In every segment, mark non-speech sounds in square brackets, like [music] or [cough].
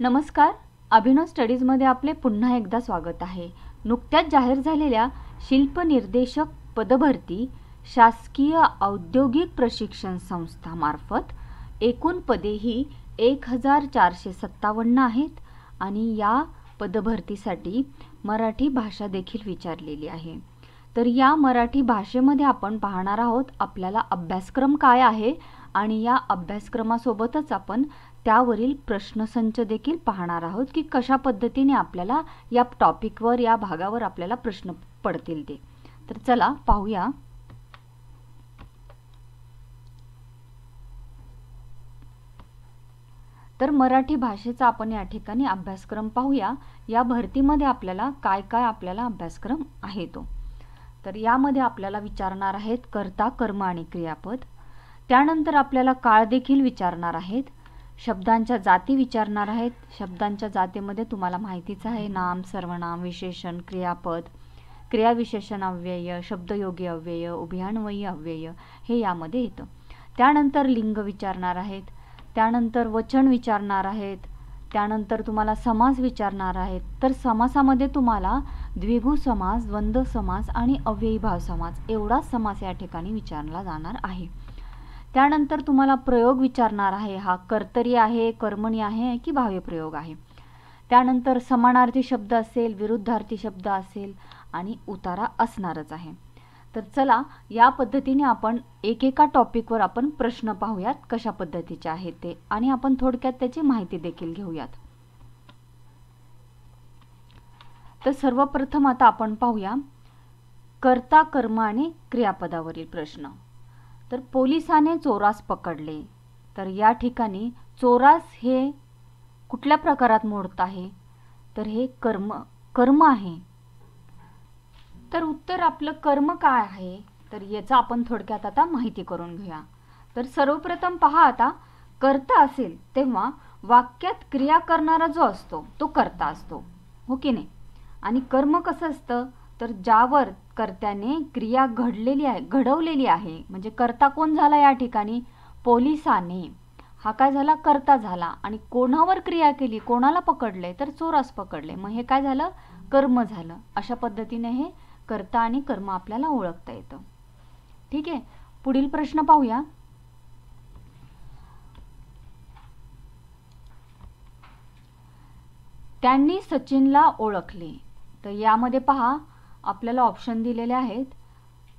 नमस्कार अभिनव स्टडीजमध्ये आपले पुन्हा एकदा स्वागत आहे नुकत्याच जाहीर झालेल्या शिल्पनिर्देशक पदभरती शासकीय औद्योगिक प्रशिक्षण संस्थामार्फत एकूण पदे ही एक हजार चारशे सत्तावन्न आहेत आणि या पदभरतीसाठी मराठी भाषा देखील विचारलेली आहे तर या मराठी भाषेमध्ये आपण पाहणार आहोत आपल्याला अभ्यासक्रम काय आहे आणि या अभ्यासक्रमासोबतच आपण त्यावरील प्रश्नसंच देखील पाहणार आहोत की कशा पद्धतीने आपल्याला या टॉपिकवर या भागावर आपल्याला प्रश्न पडतील ते तर चला पाहूया तर मराठी भाषेचा आपण या ठिकाणी अभ्यासक्रम पाहूया या भरतीमध्ये आपल्याला काय काय आपल्याला अभ्यासक्रम आहे तो तर यामध्ये आपल्याला विचारणार आहेत कर्ता कर्म आणि क्रियापद त्यानंतर आपल्याला काळ देखील विचारणार आहेत शब्दांच्या जाती विचारणार आहेत शब्दांच्या जातीमध्ये तुम्हाला माहितीच आहे नाम सर्वनाम विशेषण क्रियापद क्रियाविशेषण अव्यय शब्दयोगी अव्यय उभयान्वयी अव्यय हे यामध्ये येतं त्यानंतर लिंग विचारणार आहेत त्यानंतर वचन विचारणार आहेत त्यानंतर तुम्हाला समास विचारणार आहेत तर समासामध्ये तुम्हाला द्विभू समास द्वंद्व समास आणि अव्ययीभाव समास एवढाच समास या ठिकाणी विचारला जाणार आहे त्यानंतर तुम्हाला प्रयोग विचारणार आहे हा कर्तरी आहे कर्मणी आहे की भाव्य प्रयोग आहे त्यानंतर समानार्थी शब्द असेल विरुद्धार्थी शब्द असेल आणि उतारा असणारच आहे तर चला या पद्धतीने आपण एकेका टॉपिकवर आपण प्रश्न पाहूयात कशा पद्धतीचे आहेत ते आणि आपण थोडक्यात त्याची माहिती देखील घेऊयात तर सर्वप्रथम आता आपण पाहूया कर्ता कर्म आणि क्रियापदावरील प्रश्न तर पोलिसाने चोरास पकडले तर या ठिकाणी चोरास हे कुठल्या प्रकारात मोडत आहे तर हे कर्म कर्म आहे तर उत्तर आपलं कर्म काय आहे तर याचा आपण थोडक्यात आता माहिती करून घेऊया तर सर्वप्रथम पहा आता कर्ता असेल तेव्हा वाक्यात क्रिया करणारा जो असतो तो कर्ता असतो हो की नाही आणि कर्म कसं असतं तर ज्यावर कर्त्याने क्रिया घडलेली आहे घडवलेली आहे म्हणजे कर्ता कोण झाला या ठिकाणी पोलिसाने हा काय झाला कर्ता झाला आणि कोणावर क्रिया केली कोणाला पकडले तर चोरास पकडले मग हे काय झालं कर्म झालं अशा पद्धतीने हे कर्ता आणि कर्म आपल्याला ओळखता येतं ठीक आहे पुढील प्रश्न पाहूया त्यांनी सचिनला ओळखले तर यामध्ये पहा आपल्याला ऑप्शन दिलेले आहेत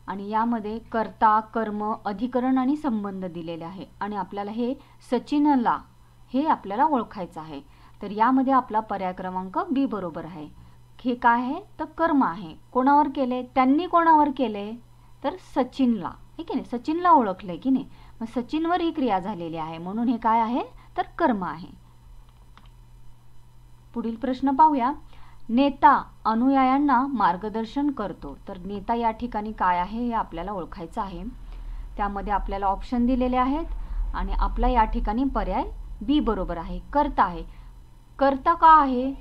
आणि यामध्ये कर्ता कर्म अधिकरण आणि संबंध दिलेले आहे आणि आपल्याला हे सचिनला हे आपल्याला ओळखायचं आहे तर यामध्ये आपला पर्याय क्रमांक बी बरोबर आहे हे काय आहे तर कर्म आहे कोणावर केले त्यांनी कोणावर केले तर सचिनला हे की नाही सचिनला ओळखलं की नाही मग सचिनवर ही क्रिया झालेली आहे म्हणून हे काय आहे तर कर्म आहे पुढील प्रश्न पाहूया नेता अनुयायांना मार्गदर्शन करतो तर नेता या ठिकाणी काय आहे हे आपल्याला ओळखायचं आहे त्यामध्ये आपल्याला ऑप्शन दिलेले आहेत आणि आपला या ठिकाणी पर्याय बी बरोबर आहे करता आहे करता का आहे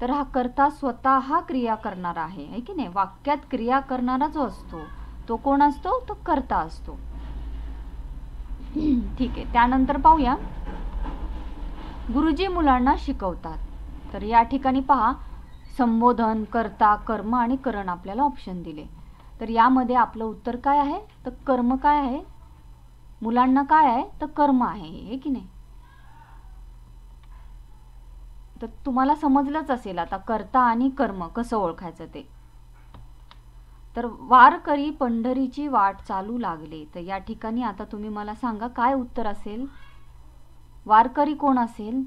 तर हा करता स्वतः हा क्रिया करणारा आहे की नाही वाक्यात क्रिया करणारा जो असतो तो कोण असतो तो करता असतो [clears throat] ठीक आहे त्यानंतर पाहूया गुरुजी मुलांना शिकवतात तर या ठिकाणी पहा संबोधन करता कर्म आणि करण आपल्याला ऑप्शन दिले तर यामध्ये आपलं उत्तर काय आहे तर कर्म काय आहे मुलांना काय आहे तर कर्म आहे हे की नाही तर तुम्हाला समजलंच असेल आता कर्ता आणि कर्म कसं ओळखायचं ते तर वारकरी पंढरीची वाट चालू लागले तर या ठिकाणी आता तुम्ही मला सांगा काय उत्तर असेल वारकरी कोण असेल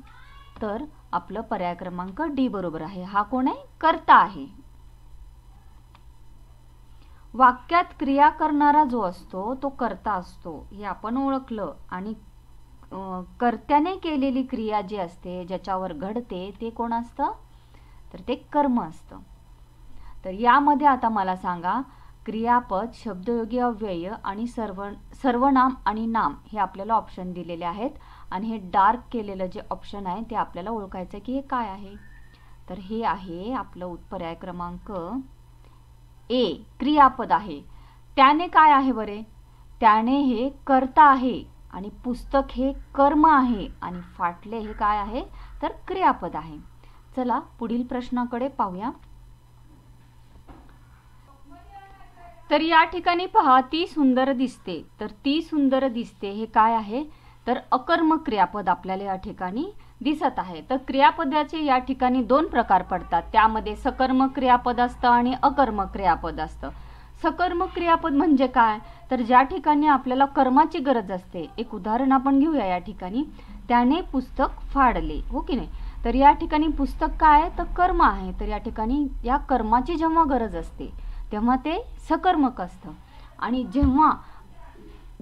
तर आपलं पर्याय क्रमांक डी बरोबर आहे हा कोण आहे करता आहे वाक्यात क्रिया करणारा जो असतो तो कर्ता असतो हे आपण ओळखलं आणि कर्त्याने केलेली क्रिया जी असते ज्याच्यावर घडते ते कोण असतं तर ते कर्म असतं तर यामध्ये आता मला सांगा क्रियापद शब्दयोगी अव्यय आणि सर्व सर्वनाम आणि नाम हे आपल्याला ऑप्शन दिलेले आहेत आणि हे डार्क केलेलं जे ऑप्शन आहे ते आपल्याला ओळखायचं की हे काय आहे तर हे आहे आपलं पर्याय क्रमांक ए क्रियापद आहे त्याने काय आहे बरे त्याने हे करता आहे आणि पुस्तक हे कर्म आहे आणि फाटले हे काय आहे तर क्रियापद आहे चला पुढील प्रश्नाकडे पाहूया तर या ठिकाणी पहा ती सुंदर दिसते तर ती सुंदर दिसते हे काय आहे तर अकर्म क्रियापद आपल्याला या ठिकाणी दिसत आहे तर क्रियापदाचे या ठिकाणी दोन प्रकार पडतात त्यामध्ये सकर्म क्रियापद असतं आणि अकर्म क्रियापद असतं सकर्म क्रियापद म्हणजे काय तर ज्या ठिकाणी आपल्याला कर्माची गरज असते एक उदाहरण आपण घेऊया या ठिकाणी त्याने पुस्तक फाडले हो की नाही तर या ठिकाणी पुस्तक काय तर कर्म आहे तर या ठिकाणी या कर्माची जेव्हा गरज असते तेव्हा ते सकर्मक असतं आणि जेव्हा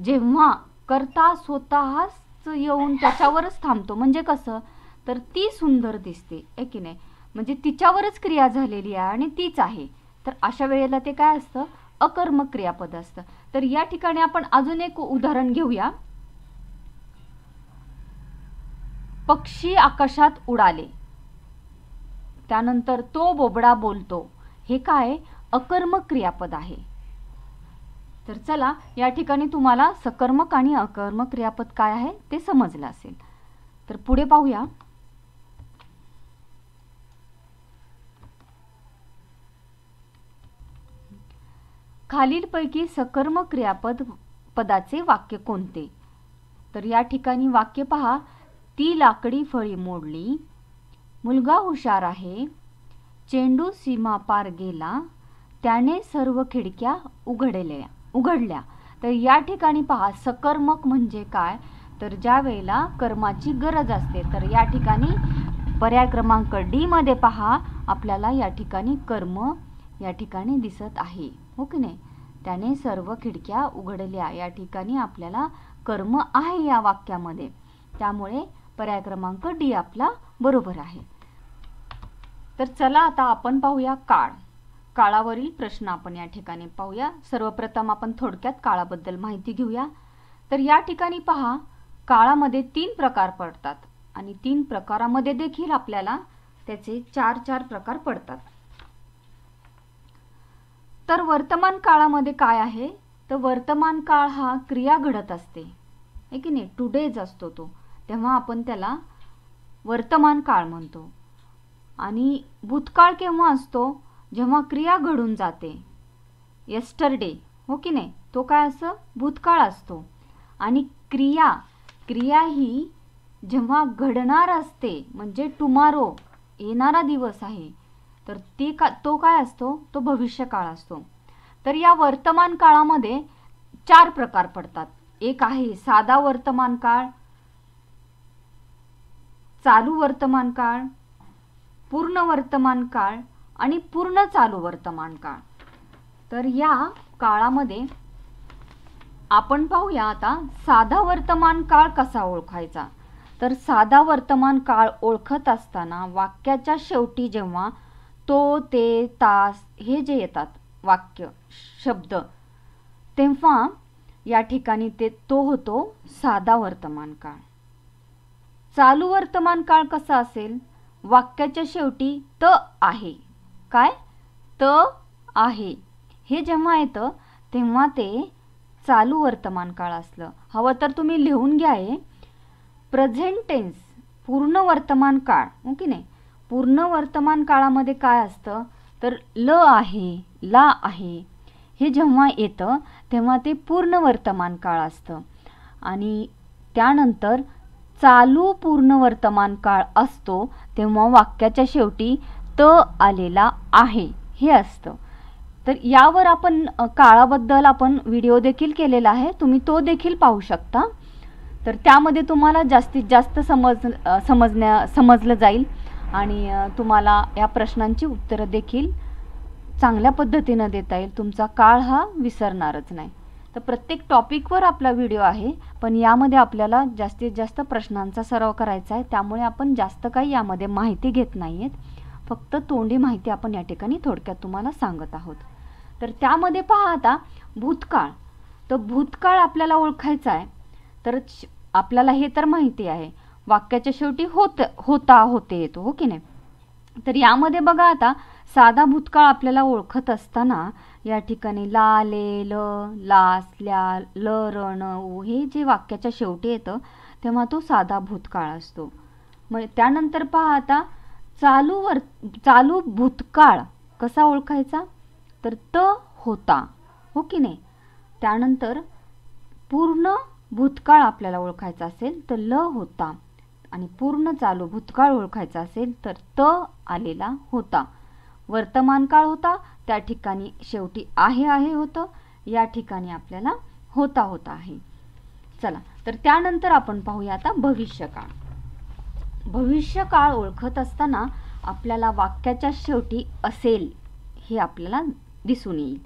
जेव्हा करता स्वतःच येऊन त्याच्यावरच थांबतो म्हणजे कसं तर ती सुंदर दिसते आहे की नाही म्हणजे तिच्यावरच क्रिया झालेली आहे आणि तीच आहे तर अशा वेळेला ते काय असतं अकर्मक क्रियापद असतं तर या ठिकाणी आपण अजून एक उदाहरण घेऊया पक्षी आकाशात उडाले त्यानंतर तो बोबडा बोलतो हे काय अकर्मक क्रियापद आहे तर चला या ठिकाणी तुम्हाला सकर्मक आणि अकर्मक क्रियापद काय आहे ते समजलं असेल तर पुढे पाहूया खालीलपैकी सकर्म क्रियापद पदाचे वाक्य कोणते तर या ठिकाणी वाक्य पहा ती लाकडी फळी मोडली मुलगा हुशार आहे चेंडू सीमा पार गेला त्याने सर्व खिडक्या उघडल्या उघडल्या तर या ठिकाणी पहा सकर्मक म्हणजे काय तर ज्या वेळेला कर्माची गरज असते तर या ठिकाणी पर्याय क्रमांक डी मध्ये पहा आपल्याला या ठिकाणी कर्म या ठिकाणी दिसत आहे हो की नाही त्याने सर्व खिडक्या उघडल्या या ठिकाणी आपल्याला कर्म आहे या वाक्यामध्ये त्यामुळे पर्याय क्रमांक डी आपला बरोबर आहे तर चला आता आपण पाहूया काळ काळावरील प्रश्न आपण या ठिकाणी पाहूया सर्वप्रथम आपण थोडक्यात काळाबद्दल माहिती घेऊया तर या ठिकाणी पहा काळामध्ये तीन प्रकार पडतात आणि तीन प्रकारामध्ये देखील आपल्याला त्याचे चार चार प्रकार पडतात तर वर्तमान काळामध्ये काय आहे तर वर्तमान काळ हा क्रिया घडत असते हे की नाही टुडेज असतो तो तेव्हा आपण त्याला वर्तमान काळ म्हणतो आणि भूतकाळ केव्हा असतो जेव्हा क्रिया घडून जाते यस्टरडे हो की नाही तो काय असं भूतकाळ असतो आणि क्रिया क्रिया ही जेव्हा घडणार असते म्हणजे टुमारो येणारा दिवस आहे तर ती का तो काय असतो तो भविष्यकाळ असतो तर या वर्तमान काळामध्ये चार प्रकार पडतात एक आहे साधा वर्तमान काळ चालू वर्तमान काळ पूर्ण वर्तमान काळ आणि पूर्ण चालू वर्तमान काळ तर या काळामध्ये आपण पाहूया आता साधा वर्तमान काळ कसा ओळखायचा तर साधा वर्तमान काळ ओळखत असताना वाक्याच्या शेवटी जेव्हा तो ते तास हे जे येतात वाक्य शब्द तेव्हा या ठिकाणी ते तो होतो साधा वर्तमान काळ चालू वर्तमान काळ कसा असेल वाक्याच्या शेवटी त आहे काय त आहे हे जेव्हा येतं तेव्हा ते चालू वर्तमान काळ असलं हवं तर तुम्ही लिहून घ्या आहे प्रेझेंट पूर्ण वर्तमान काळ ओके हो नाही पूर्ण वर्तमान काळामध्ये काय असतं तर ल आहे ला आहे हे जेव्हा येतं तेव्हा ते पूर्ण वर्तमान काळ असतं आणि त्यानंतर चालू पूर्ण वर्तमान काळ असतो तेव्हा वाक्याच्या शेवटी त आलेला आहे हे असतं तर यावर आपण काळाबद्दल आपण व्हिडिओ देखील केलेला आहे तुम्ही तो देखील पाहू शकता तर त्यामध्ये तुम्हाला जास्तीत जास्त समज समजण्या समजलं जाईल आणि तुम्हाला या प्रश्नांची उत्तरं देखील चांगल्या पद्धतीनं देता येईल तुमचा काळ हा विसरणारच नाही तर प्रत्येक टॉपिकवर आपला व्हिडिओ आहे पण यामध्ये आपल्याला जास्तीत जास्त प्रश्नांचा सराव करायचा आहे त्यामुळे आपण जास्त काही यामध्ये माहिती घेत नाही आहेत फक्त तोंडी माहिती आपण या ठिकाणी थोडक्यात तुम्हाला सांगत आहोत तर त्यामध्ये पहा आता भूतकाळ तर भूतकाळ आपल्याला ओळखायचा आहे तर आपल्याला हे तर माहिती आहे वाक्याच्या शेवटी होत होता होते येतो हो की नाही तर यामध्ये बघा आता साधा भूतकाळ आपल्याला ओळखत असताना या ठिकाणी लाले ले ल लास ल रण ओ हे जे वाक्याच्या शेवटी येतं तेव्हा तो साधा भूतकाळ असतो मग त्यानंतर पहा आता चालू वर चालू भूतकाळ कसा ओळखायचा तर त होता हो की नाही त्यानंतर पूर्ण भूतकाळ आपल्याला ओळखायचा असेल तर ल होता आणि पूर्ण चालू भूतकाळ ओळखायचा असेल तर त आलेला होता वर्तमान काळ होता त्या ठिकाणी शेवटी आहे आहे होतं या ठिकाणी आपल्याला होता होता आहे चला तर त्यानंतर आपण पाहूया आता भविष्यकाळ भविष्यकाळ ओळखत असताना आपल्याला वाक्याच्या शेवटी असेल हे आपल्याला दिसून येईल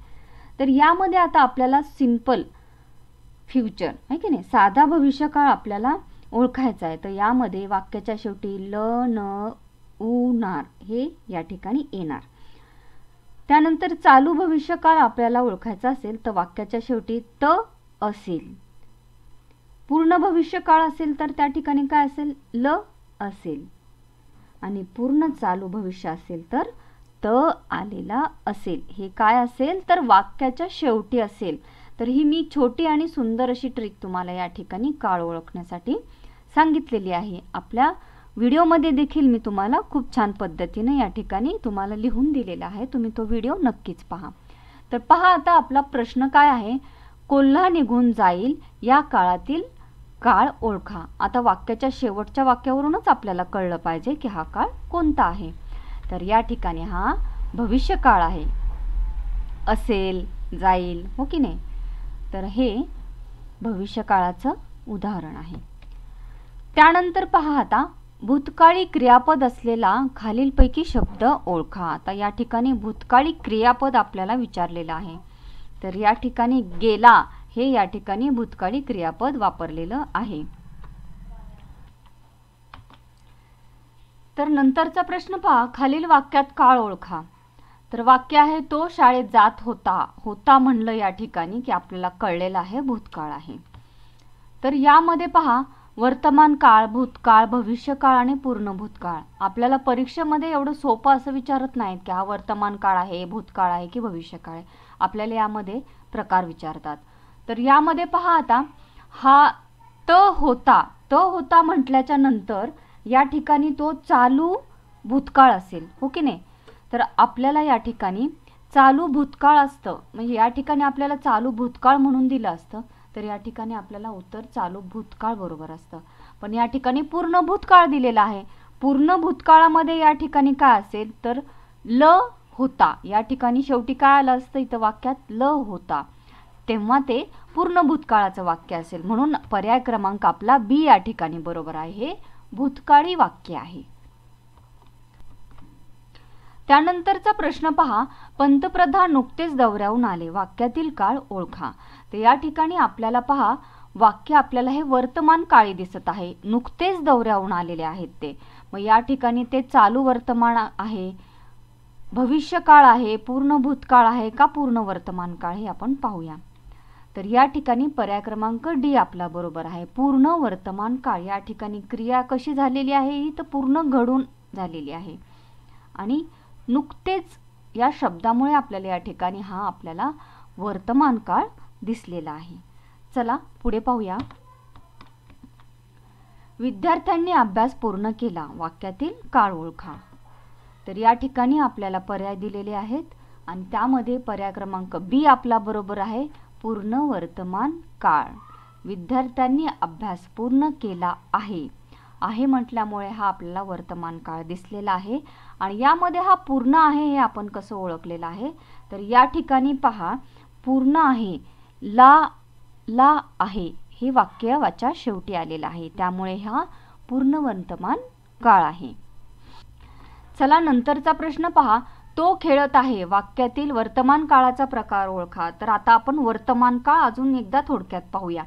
तर यामध्ये आता आपल्याला सिम्पल फ्युचर आहे की नाही साधा भविष्यकाळ आपल्याला ओळखायचा आहे तर यामध्ये वाक्याच्या शेवटी ल न उनार हे या ठिकाणी येणार त्यानंतर चालू भविष्यकाळ आपल्याला ओळखायचा असेल तर वाक्याच्या शेवटी त असेल पूर्ण भविष्यकाळ असेल तर त्या ठिकाणी काय असेल ल असेल आणि पूर्ण चालू भविष्य असेल तर त आलेला असेल हे काय असेल तर वाक्याच्या शेवटी असेल तर ही मी छोटी आणि सुंदर अशी ट्रिक तुम्हाला या ठिकाणी काळ ओळखण्यासाठी सांगितलेली आहे आपल्या व्हिडिओमध्ये देखील मी तुम्हाला खूप छान पद्धतीने या ठिकाणी तुम्हाला लिहून दिलेला आहे तुम्ही तो व्हिडिओ नक्कीच पहा तर पहा आता आपला प्रश्न काय आहे कोल्हा निघून जाईल या काळातील काळ ओळखा आता वाक्याच्या शेवटच्या वाक्यावरूनच आपल्याला कळलं पाहिजे की हा काळ कोणता आहे तर या ठिकाणी हा भविष्यकाळ आहे असेल जाईल हो की नाही तर हे भविष्यकाळाचं उदाहरण आहे त्यानंतर पहा आता भूतकाळी क्रियापद असलेला खालीलपैकी शब्द ओळखा आता या ठिकाणी भूतकाळी क्रियापद आपल्याला विचारलेलं आहे तर या ठिकाणी गेला हे या ठिकाणी भूतकाळी क्रियापद वापरलेलं आहे तर नंतरचा प्रश्न पहा खालील वाक्यात काळ ओळखा तर वाक्य आहे तो शाळेत जात होता होता म्हणलं या ठिकाणी की आपल्याला कळलेला आहे भूतकाळ आहे तर यामध्ये पहा वर्तमान काळ भूतकाळ भविष्यकाळ आणि पूर्ण भूतकाळ आपल्याला परीक्षेमध्ये एवढं सोपं असं विचारत नाहीत की हा वर्तमान काळ आहे भूतकाळ आहे की भविष्यकाळ आहे आपल्याला यामध्ये प्रकार विचारतात तर यामध्ये पहा आता हा त होता त होता म्हटल्याच्या नंतर या ठिकाणी तो चालू भूतकाळ असेल हो की नाही तर आपल्याला या ठिकाणी चालू भूतकाळ असतं म्हणजे या ठिकाणी आपल्याला चालू भूतकाळ म्हणून दिलं असतं तर या ठिकाणी आपल्याला उत्तर चालू भूतकाळ बरोबर असतं पण या ठिकाणी पूर्ण भूतकाळ दिलेला आहे पूर्ण भूतकाळामध्ये या ठिकाणी काय असेल तर ल होता या ठिकाणी शेवटी काय आलं असतं इथं वाक्यात ल होता तेव्हा ते पूर्ण भूतकाळाचं वाक्य असेल म्हणून पर्याय क्रमांक आपला बी या ठिकाणी बरोबर आहे भूतकाळी वाक्य आहे त्यानंतरचा प्रश्न पहा पंतप्रधान नुकतेच दौऱ्याहून आले वाक्यातील काळ ओळखा तर या ठिकाणी आपल्याला पहा वाक्य आपल्याला हे वर्तमान काळी दिसत आहे नुकतेच दौऱ्याहून आलेले आहेत ते मग या ठिकाणी ते चालू वर्तमान आहे भविष्यकाळ आहे पूर्ण भूतकाळ आहे का पूर्ण वर्तमान काळ हे आपण पाहूया तर या ठिकाणी पर्याय क्रमांक डी आपला बरोबर आहे पूर्ण वर्तमान काळ या ठिकाणी क्रिया कशी झालेली आहे ही तर पूर्ण घडून झालेली आहे आणि नुकतेच या शब्दामुळे आपल्याला या ठिकाणी हा आपल्याला वर्तमान काळ दिसलेला आहे चला पुढे पाहूया विद्यार्थ्यांनी अभ्यास पूर्ण केला वाक्यातील काळ ओळखा तर या ठिकाणी आपल्याला पर्याय दिलेले आहेत आणि त्यामध्ये पर्याय क्रमांक बी आपला बरोबर आहे पूर्ण वर्तमान काळ विद्यार्थ्यांनी अभ्यास पूर्ण केला आहे आहे म्हटल्यामुळे हा आपल्याला वर्तमान काळ दिसलेला आहे आणि यामध्ये हा पूर्ण आहे हे आपण कसं ओळखलेलं आहे तर या ठिकाणी पहा पूर्ण आहे ला ला आहे हे वाक्य वाचा शेवटी आलेलं आहे त्यामुळे हा पूर्ण वर्तमान काळ आहे चला नंतरचा प्रश्न पहा तो खेळत आहे वाक्यातील वर्तमान काळाचा प्रकार ओळखा तर आता आपण वर्तमान काळ अजून एकदा थोडक्यात पाहूया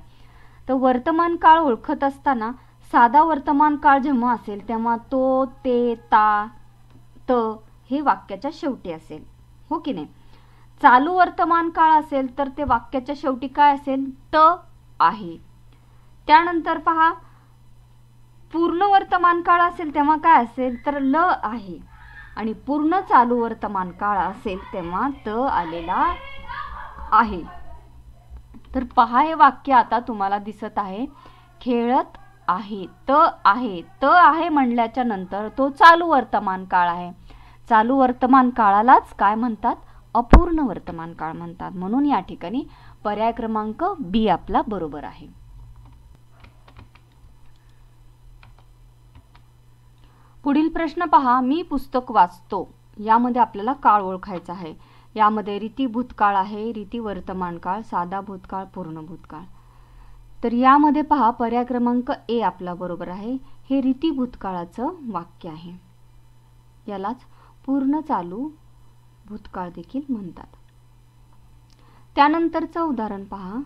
तर वर्तमान काळ ओळखत असताना साधा वर्तमान काळ जेव्हा असेल तेव्हा तो ते ता त हे वाक्याच्या शेवटी असेल हो की नाही चालू वर्तमान काळ असेल तर ते वाक्याच्या शेवटी काय असेल त आहे त्यानंतर पहा पूर्ण वर्तमान काळ असेल तेव्हा काय असेल तर ल आहे आणि पूर्ण चालू वर्तमान काळ असेल तेव्हा त आलेला आहे तर पहा हे वाक्य आता तुम्हाला दिसत आहे खेळत आहे त आहे त आहे म्हणल्याच्या नंतर तो चालू वर्तमान काळ आहे चालू वर्तमान काळालाच काय म्हणतात अपूर्ण वर्तमान काळ म्हणतात म्हणून या ठिकाणी पर्याय क्रमांक बी आपला बरोबर आहे पुढील प्रश्न पहा मी पुस्तक वाचतो यामध्ये आपल्याला काळ ओळखायचा आहे यामध्ये रीती भूतकाळ आहे रीती वर्तमान काळ साधा भूतकाळ पूर्ण भूतकाळ तर यामध्ये पहा पर्याय क्रमांक ए आपला बरोबर आहे हे रीती भूतकाळाचं वाक्य आहे यालाच पूर्ण चालू भूतकाळ देखील म्हणतात त्यानंतरचं उदाहरण पहा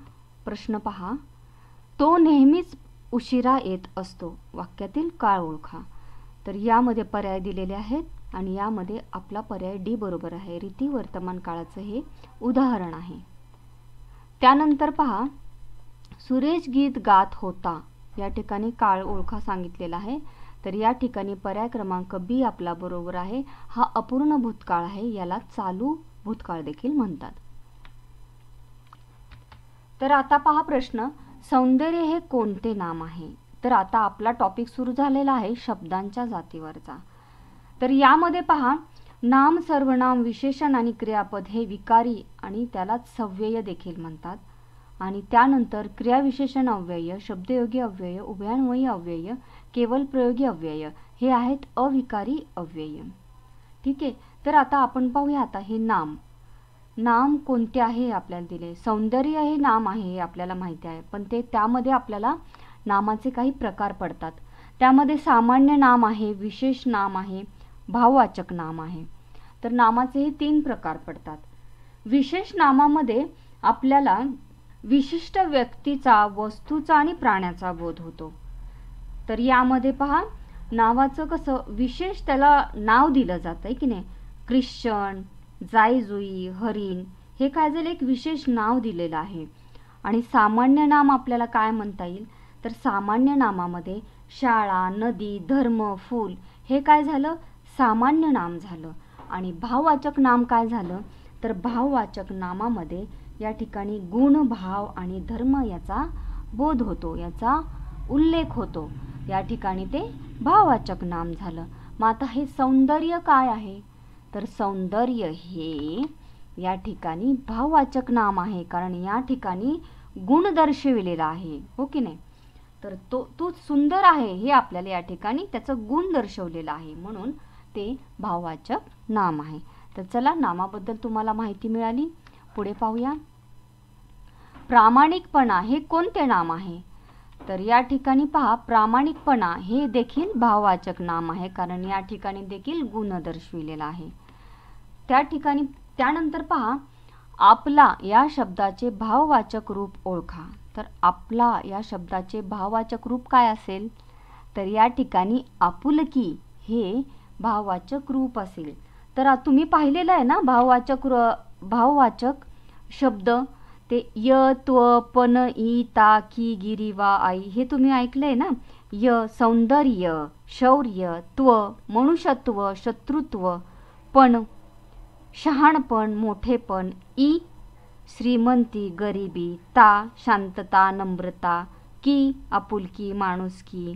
प्रश्न पहा तो नेहमीच उशिरा येत असतो वाक्यातील काळ ओळखा तर यामध्ये पर्याय दिलेले आहेत आणि यामध्ये आपला पर्याय डी बरोबर आहे रीती वर्तमान काळाचं हे उदाहरण आहे त्यानंतर पहा सुरेश गीत गात होता या ठिकाणी काळ ओळखा सांगितलेला आहे तर या ठिकाणी पर्याय क्रमांक बी आपला बरोबर आहे हा अपूर्ण भूतकाळ आहे याला चालू भूतकाळ देखील म्हणतात तर आता पहा प्रश्न सौंदर्य हे कोणते नाम आहे तर आता आपला टॉपिक सुरू झालेला आहे शब्दांच्या जातीवरचा तर यामध्ये पहा नाम सर्वनाम विशेषण आणि क्रियापद हे विकारी आणि त्याला सव्यय देखील म्हणतात आणि त्यानंतर क्रियाविशेषण अव्यय शब्दयोगी अव्यय उभयान्वयी अव्यय केवल प्रयोगी अव्यय हे आहेत अविकारी अव्यय ठीक आहे तर आता आपण पाहूया आता हे नाम नाम कोणते आहे आपल्याला दिले सौंदर्य हे नाम आहे हे आपल्याला माहिती आहे पण ते त्यामध्ये आपल्याला नामाचे काही प्रकार पडतात त्यामध्ये सामान्य नाम आहे विशेष नाम आहे भाववाचक नाम आहे तर नामाचे हे तीन प्रकार पडतात विशेष नामामध्ये आपल्याला विशिष्ट व्यक्तीचा वस्तूचा आणि प्राण्याचा बोध होतो तर यामध्ये पहा नावाचं कसं विशेष त्याला नाव दिलं जातं आहे की नाही ख्रिश्चन जायजुई हरिण हे काय झालं एक विशेष नाव दिलेलं आहे आणि सामान्य नाम आपल्याला काय म्हणता येईल तर सामान्य नामामध्ये शाळा नदी धर्म फूल हे काय झालं सामान्य नाम झालं आणि भाववाचक नाम काय झालं तर भाववाचक नामामध्ये या ठिकाणी गुण भाव आणि धर्म याचा बोध होतो याचा उल्लेख होतो या ठिकाणी ते भाववाचक नाम झालं मग आता हे सौंदर्य काय आहे तर सौंदर्य हे या ठिकाणी भाववाचक नाम आहे कारण या ठिकाणी गुण दर्शविलेला आहे हो की नाही तर तो तो सुंदर आहे हे आपल्याला या ठिकाणी त्याचं गुण दर्शवलेला आहे म्हणून ते भाववाचक नाम आहे तर चला नामाबद्दल तुम्हाला माहिती मिळाली पुढे पाहूया प्रामाणिकपणा हे कोणते नाम आहे तर या ठिकाणी पहा प्रामाणिकपणा हे देखील भाववाचक नाम आहे कारण या ठिकाणी देखील गुण दर्शविलेला आहे त्या ठिकाणी त्यानंतर पहा आपला या शब्दाचे भाववाचक रूप ओळखा तर आपला या शब्दाचे भाववाचक रूप काय असेल तर या ठिकाणी आपुलकी हे भाववाचक रूप असेल तर तुम्ही पाहिलेलं आहे ना भाववाचक रु भाववाचक शब्द ते य त्व पन ई ता की गिरी वा आई हे तुम्ही ऐकलं आहे ना य सौंदर्य शौर्य त्व मनुष्यत्व शत्रुत्व पण शहाणपण मोठेपण ई श्रीमंती गरिबी ता शांतता नम्रता की आपुलकी माणुसकी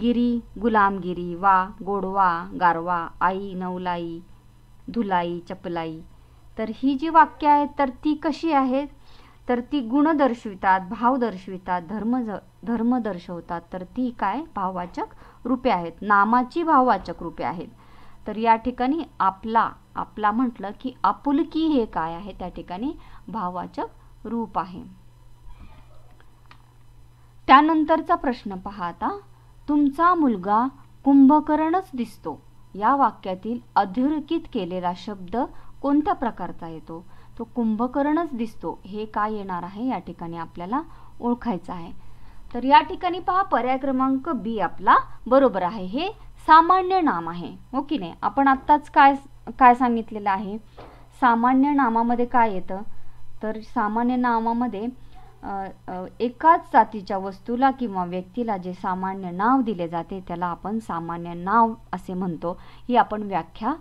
गिरी गुलामगिरी वा गोडवा गारवा आई नवलाई धुलाई चपलाई तर ही जी वाक्य आहेत तर ती कशी आहेत तर ती गुण दर्शवितात भाव दर्शवितात धर्म धर्म दर्शवतात तर ती काय भाववाचक रूपे आहेत नामाची भाववाचक रूपे आहेत तर या ठिकाणी आपला आपला म्हटलं की आपुलकी हे काय आहे त्या ठिकाणी भाववाचक रूप आहे त्यानंतरचा प्रश्न पहा आता तुमचा मुलगा कुंभकरणच दिसतो या वाक्यातील अधोरेखित केलेला शब्द कोणत्या प्रकारचा येतो तो कुंभकरणच दिसतो हे काय येणार आहे या ठिकाणी आपल्याला ओळखायचं आहे तर या ठिकाणी पहा पर्याय क्रमांक बी आपला बरोबर आहे हे सामान्य नाम आहे हो की नाही आपण आत्ताच काय काय सांगितलेलं आहे सामान्य नामामध्ये काय येतं तर सामान्य नावामध्ये एकाच जातीच्या वस्तूला किंवा व्यक्तीला जे सामान्य नाव दिले जाते त्याला आपण सामान्य नाव असे म्हणतो ही आपण व्याख्या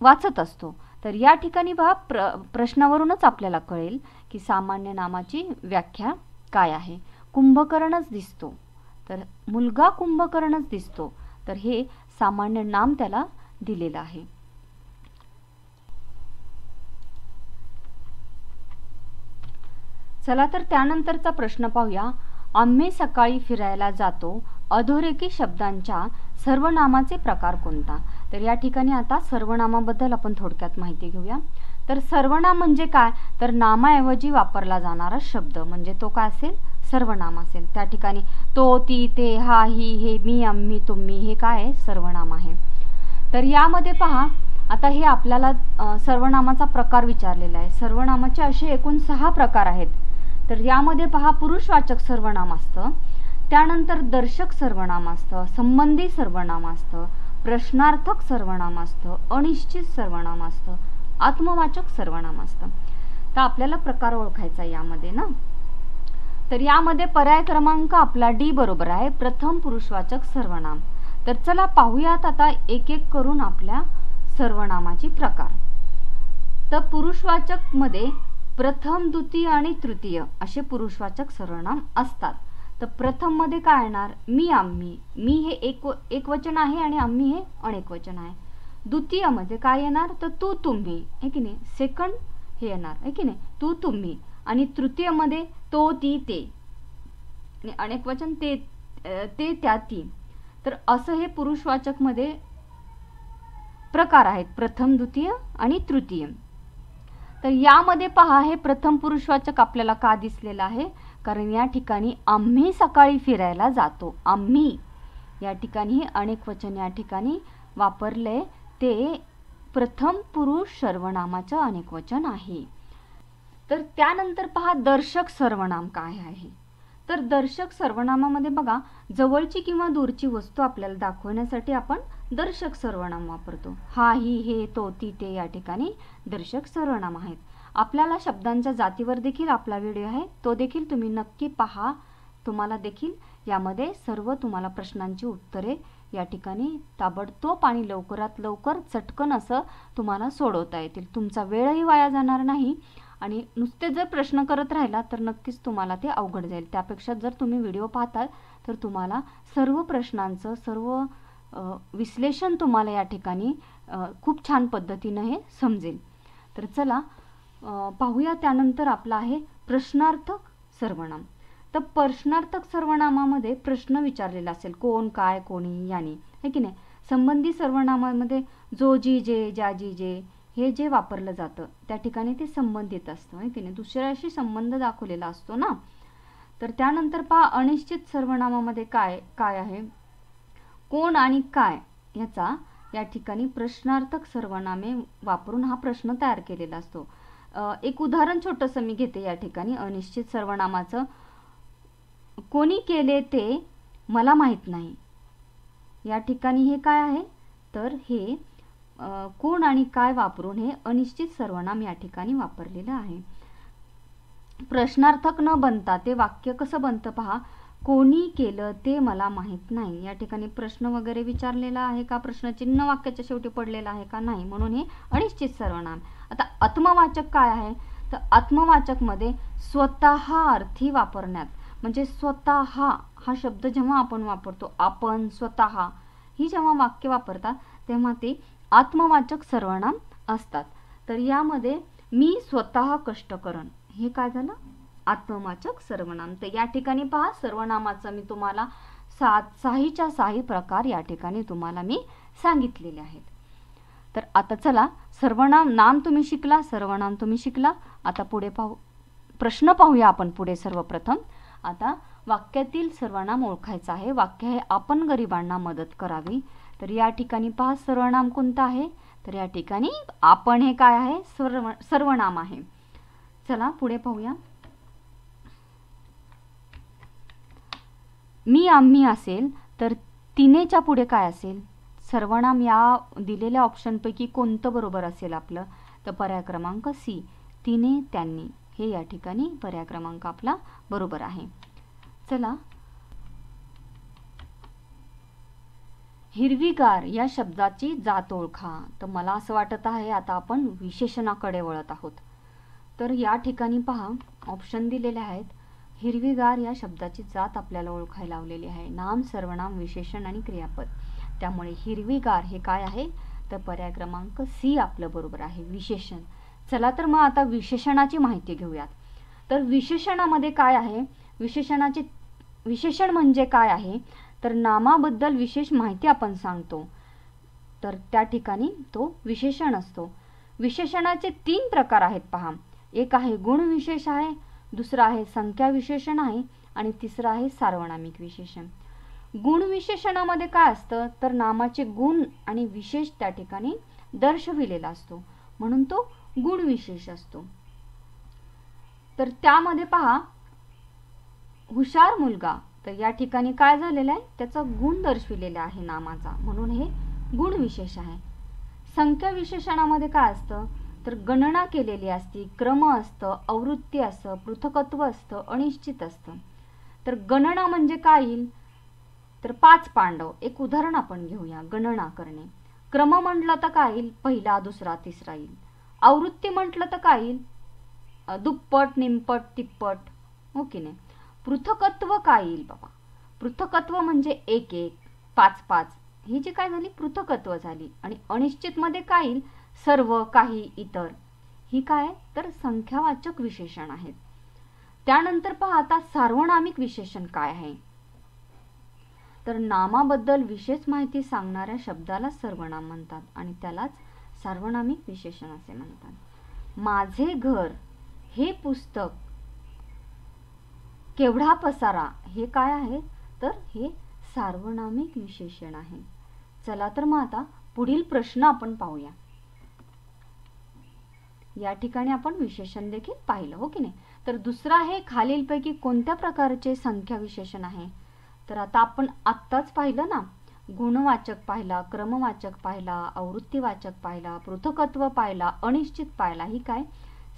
वाचत असतो तर या ठिकाणी बा प्र प्रश्नावरूनच आपल्याला कळेल की सामान्य नामाची व्याख्या काय आहे कुंभकर्णच दिसतो तर मुलगा कुंभकर्णच दिसतो तर हे सामान्य नाम त्याला दिलेलं आहे चला तर त्यानंतरचा प्रश्न पाहूया आम्ही सकाळी फिरायला जातो अधोरेखी शब्दांच्या सर्वनामाचे प्रकार कोणता तर या ठिकाणी आता सर्वनामाबद्दल आपण थोडक्यात माहिती घेऊया तर सर्वनाम म्हणजे काय तर नामाऐवजी वापरला जाणारा शब्द म्हणजे तो काय असेल सर्वनाम असेल त्या ठिकाणी तो ती ते हा ही हे मी आम्ही तुम्ही हे काय आहे सर्वनाम आहे तर यामध्ये पहा आता हे आपल्याला सर्वनामाचा प्रकार विचारलेला आहे सर्वनामाचे असे एकूण सहा प्रकार आहेत तर यामध्ये पहा पुरुषवाचक सर्वनाम असतं त्यानंतर दर्शक सर्वनाम असतं संबंधी सर्वनाम असतं प्रश्नार्थक सर्वनाम असतं अनिश्चित सर्वनाम असतं आत्मवाचक सर्वनाम असतं तर आपल्याला प्रकार ओळखायचा यामध्ये ना तर यामध्ये पर्याय क्रमांक आपला डी बरोबर आहे प्रथम पुरुषवाचक सर्वनाम तर चला पाहूयात आता एक एक करून आपल्या सर्वनामाची प्रकार तर पुरुषवाचक मध्ये प्रथम द्वितीय आणि तृतीय असे पुरुषवाचक सर्वनाम असतात तर प्रथम मध्ये काय येणार मी आम्ही मी हे एक एकवचन आहे आणि आम्ही हे अनेकवचन आहे द्वितीय मध्ये काय येणार तर तू तुम्ही हे की नाही सेकंड हे येणार आहे की नाही तू तुम्ही आणि तृतीय मध्ये तो ती ते अनेकवचन ते ते त्या ती तर असं हे मध्ये प्रकार आहेत प्रथम द्वितीय आणि तृतीय तर यामध्ये पहा हे प्रथम पुरुषवाचक आपल्याला का दिसलेलं आहे कारण या ठिकाणी आम्ही सकाळी फिरायला जातो आम्ही या ठिकाणी हे अनेक वचन या ठिकाणी वापरले ते प्रथम पुरुष सर्वनामाचं अनेक वचन आहे तर त्यानंतर पहा दर्शक सर्वनाम काय आहे तर दर्शक सर्वनामामध्ये बघा जवळची किंवा दूरची वस्तू आपल्याला दाखवण्यासाठी आपण दर्शक सर्वनाम वापरतो हा ही हे तो ती ते या ठिकाणी दर्शक सर्वनाम आहेत आपल्याला शब्दांच्या जातीवर देखील आपला व्हिडिओ आहे तो देखील तुम्ही नक्की पहा तुम्हाला देखील यामध्ये सर्व तुम्हाला प्रश्नांची उत्तरे या ठिकाणी ताबडतोब आणि लवकरात लवकर चटकन असं तुम्हाला सोडवता येतील तुमचा वेळही वाया जाणार नाही आणि नुसते जर प्रश्न करत राहिला तर नक्कीच तुम्हाला ते अवघड जाईल त्यापेक्षा जर तुम्ही व्हिडिओ पाहताल तर तुम्हाला सर्व प्रश्नांचं सर्व विश्लेषण तुम्हाला या ठिकाणी खूप छान पद्धतीनं हे समजेल तर चला पाहूया त्यानंतर आपला आहे प्रश्नार्थक सर्वनाम तर प्रश्नार्थक सर्वनामामध्ये प्रश्न विचारलेला असेल कोण काय कोणी याने है की नाही संबंधी सर्वनामामध्ये जो जी जे ज्या जी जे हे जे वापरलं जातं त्या ठिकाणी ते संबंधित असतं आणि की दुसऱ्याशी संबंध दाखवलेला असतो ना तर त्यानंतर पहा अनिश्चित सर्वनामामध्ये काय काय आहे कोण आणि काय ह्याचा या ठिकाणी प्रश्नार्थक सर्वनामे वापरून हा प्रश्न तयार केलेला असतो एक उदाहरण छोटंसं मी घेते या ठिकाणी अनिश्चित सर्वनामाचं कोणी केले ते मला माहीत नाही या ठिकाणी हे काय आहे तर हे कोण आणि काय वापरून हे अनिश्चित सर्वनाम या ठिकाणी वापरलेलं आहे प्रश्नार्थक न बनता ते वाक्य कसं बनतं पहा कोणी केलं ते मला माहीत नाही या ठिकाणी प्रश्न वगैरे विचारलेला आहे का प्रश्नचिन्ह वाक्याच्या शेवटी पडलेला आहे का नाही म्हणून हे अनिश्चित सर्वनाम आता आत्मवाचक काय आहे तर आत्मवाचकमध्ये स्वतः अर्थी वापरण्यात म्हणजे स्वतः हा शब्द जेव्हा आपण वापरतो आपण स्वतः ही जेव्हा वाक्य वापरतात तेव्हा ते आत्मवाचक सर्वनाम असतात तर यामध्ये मी स्वतः कष्ट करण हे काय झालं आत्मवाचक सर्वनाम तर या ठिकाणी पहा सर्वनामाचा मी तुम्हाला सात साहीच्या साही प्रकार या ठिकाणी तुम्हाला मी सांगितलेले आहेत तर आता चला सर्वनाम नाम तुम्ही शिकला सर्वनाम तुम्ही शिकला आता पुढे पाहू प्रश्न पाहूया आपण पुढे सर्वप्रथम आता वाक्यातील सर्वनाम ओळखायचं आहे वाक्य हे आपण गरिबांना मदत करावी तर या ठिकाणी पहा सर्वनाम कोणता आहे तर या ठिकाणी आपण हे काय आहे सर्व सर्वनाम आहे चला पुढे पाहूया मी आम्ही असेल तर तिनेच्या पुढे काय असेल सर्वनाम या दिलेल्या ऑप्शनपैकी कोणतं बरोबर असेल आपलं तर पर्याय क्रमांक सी तिने त्यांनी हे या ठिकाणी पर्याय क्रमांक आपला बरोबर आहे चला हिरवीगार या शब्दाची जात ओळखा तर मला असं वाटत आहे आता आपण विशेषणाकडे वळत आहोत तर या ठिकाणी पहा ऑप्शन दिलेले आहेत हिरवीगार या शब्दाची जात आपल्याला ओळखायला लावलेली आहे नाम सर्वनाम विशेषण आणि क्रियापद त्यामुळे हिरवीगार हे काय आहे तर पर्याय क्रमांक सी आपलं बरोबर आहे विशेषण चला तर मग आता विशेषणाची माहिती घेऊयात तर विशेषणामध्ये काय आहे विशेषणाचे विशेषण म्हणजे काय आहे तर नामाबद्दल विशेष माहिती आपण सांगतो तर त्या ठिकाणी तो विशेषण असतो विशेषणाचे तीन प्रकार आहेत पहा एक आहे गुण विशेष आहे दुसरा आहे संख्या विशेषण आहे आणि तिसरं आहे सार्वनामिक विशेषण विशेषणामध्ये काय असतं तर नामाचे गुण आणि विशेष त्या ठिकाणी दर्शविलेला असतो म्हणून तो गुणविशेष असतो तर त्यामध्ये पहा हुशार मुलगा तर या ठिकाणी काय झालेलं आहे त्याचा गुण दर्शविलेला आहे नामाचा म्हणून हे गुण विशेष आहे संख्या विशेषणामध्ये काय असतं तर गणना केलेली असती क्रम असतं आवृत्ती असतं पृथकत्व असतं अनिश्चित असतं तर गणना म्हणजे काय येईल तर पाच पांडव एक उदाहरण आपण घेऊया गणना करणे क्रम म्हटलं तर काय येईल पहिला दुसरा तिसरा येईल आवृत्ती म्हटलं तर काय येईल दुप्पट निमपट तिप्पट हो की नाही पृथकत्व काय येईल बाबा पृथकत्व म्हणजे एक एक पाच पाच ही जी काय झाली पृथकत्व झाली आणि अनिश्चित मध्ये काय येईल सर्व काही इतर ही काय तर संख्यावाचक विशेषण आहेत त्यानंतर पहा आता सार्वनामिक विशेषण काय आहे तर नामाबद्दल विशेष माहिती सांगणाऱ्या शब्दाला सर्वनाम म्हणतात आणि त्यालाच सार्वनामिक विशेषण असे म्हणतात माझे घर हे पुस्तक केवढा पसारा हे काय आहे तर हे सार्वनामिक विशेषण आहे चला तर मग आता पुढील प्रश्न आपण पाहूया या ठिकाणी आपण विशेषण देखील पाहिलं हो की नाही तर दुसरा आहे खालीलपैकी कोणत्या प्रकारचे संख्या विशेषण आहे तर आता आपण आत्ताच पाहिलं ना गुणवाचक पाहिला क्रमवाचक पाहिला आवृत्तीवाचक पाहिला पृथकत्व पाहिला अनिश्चित पाहिला ही काय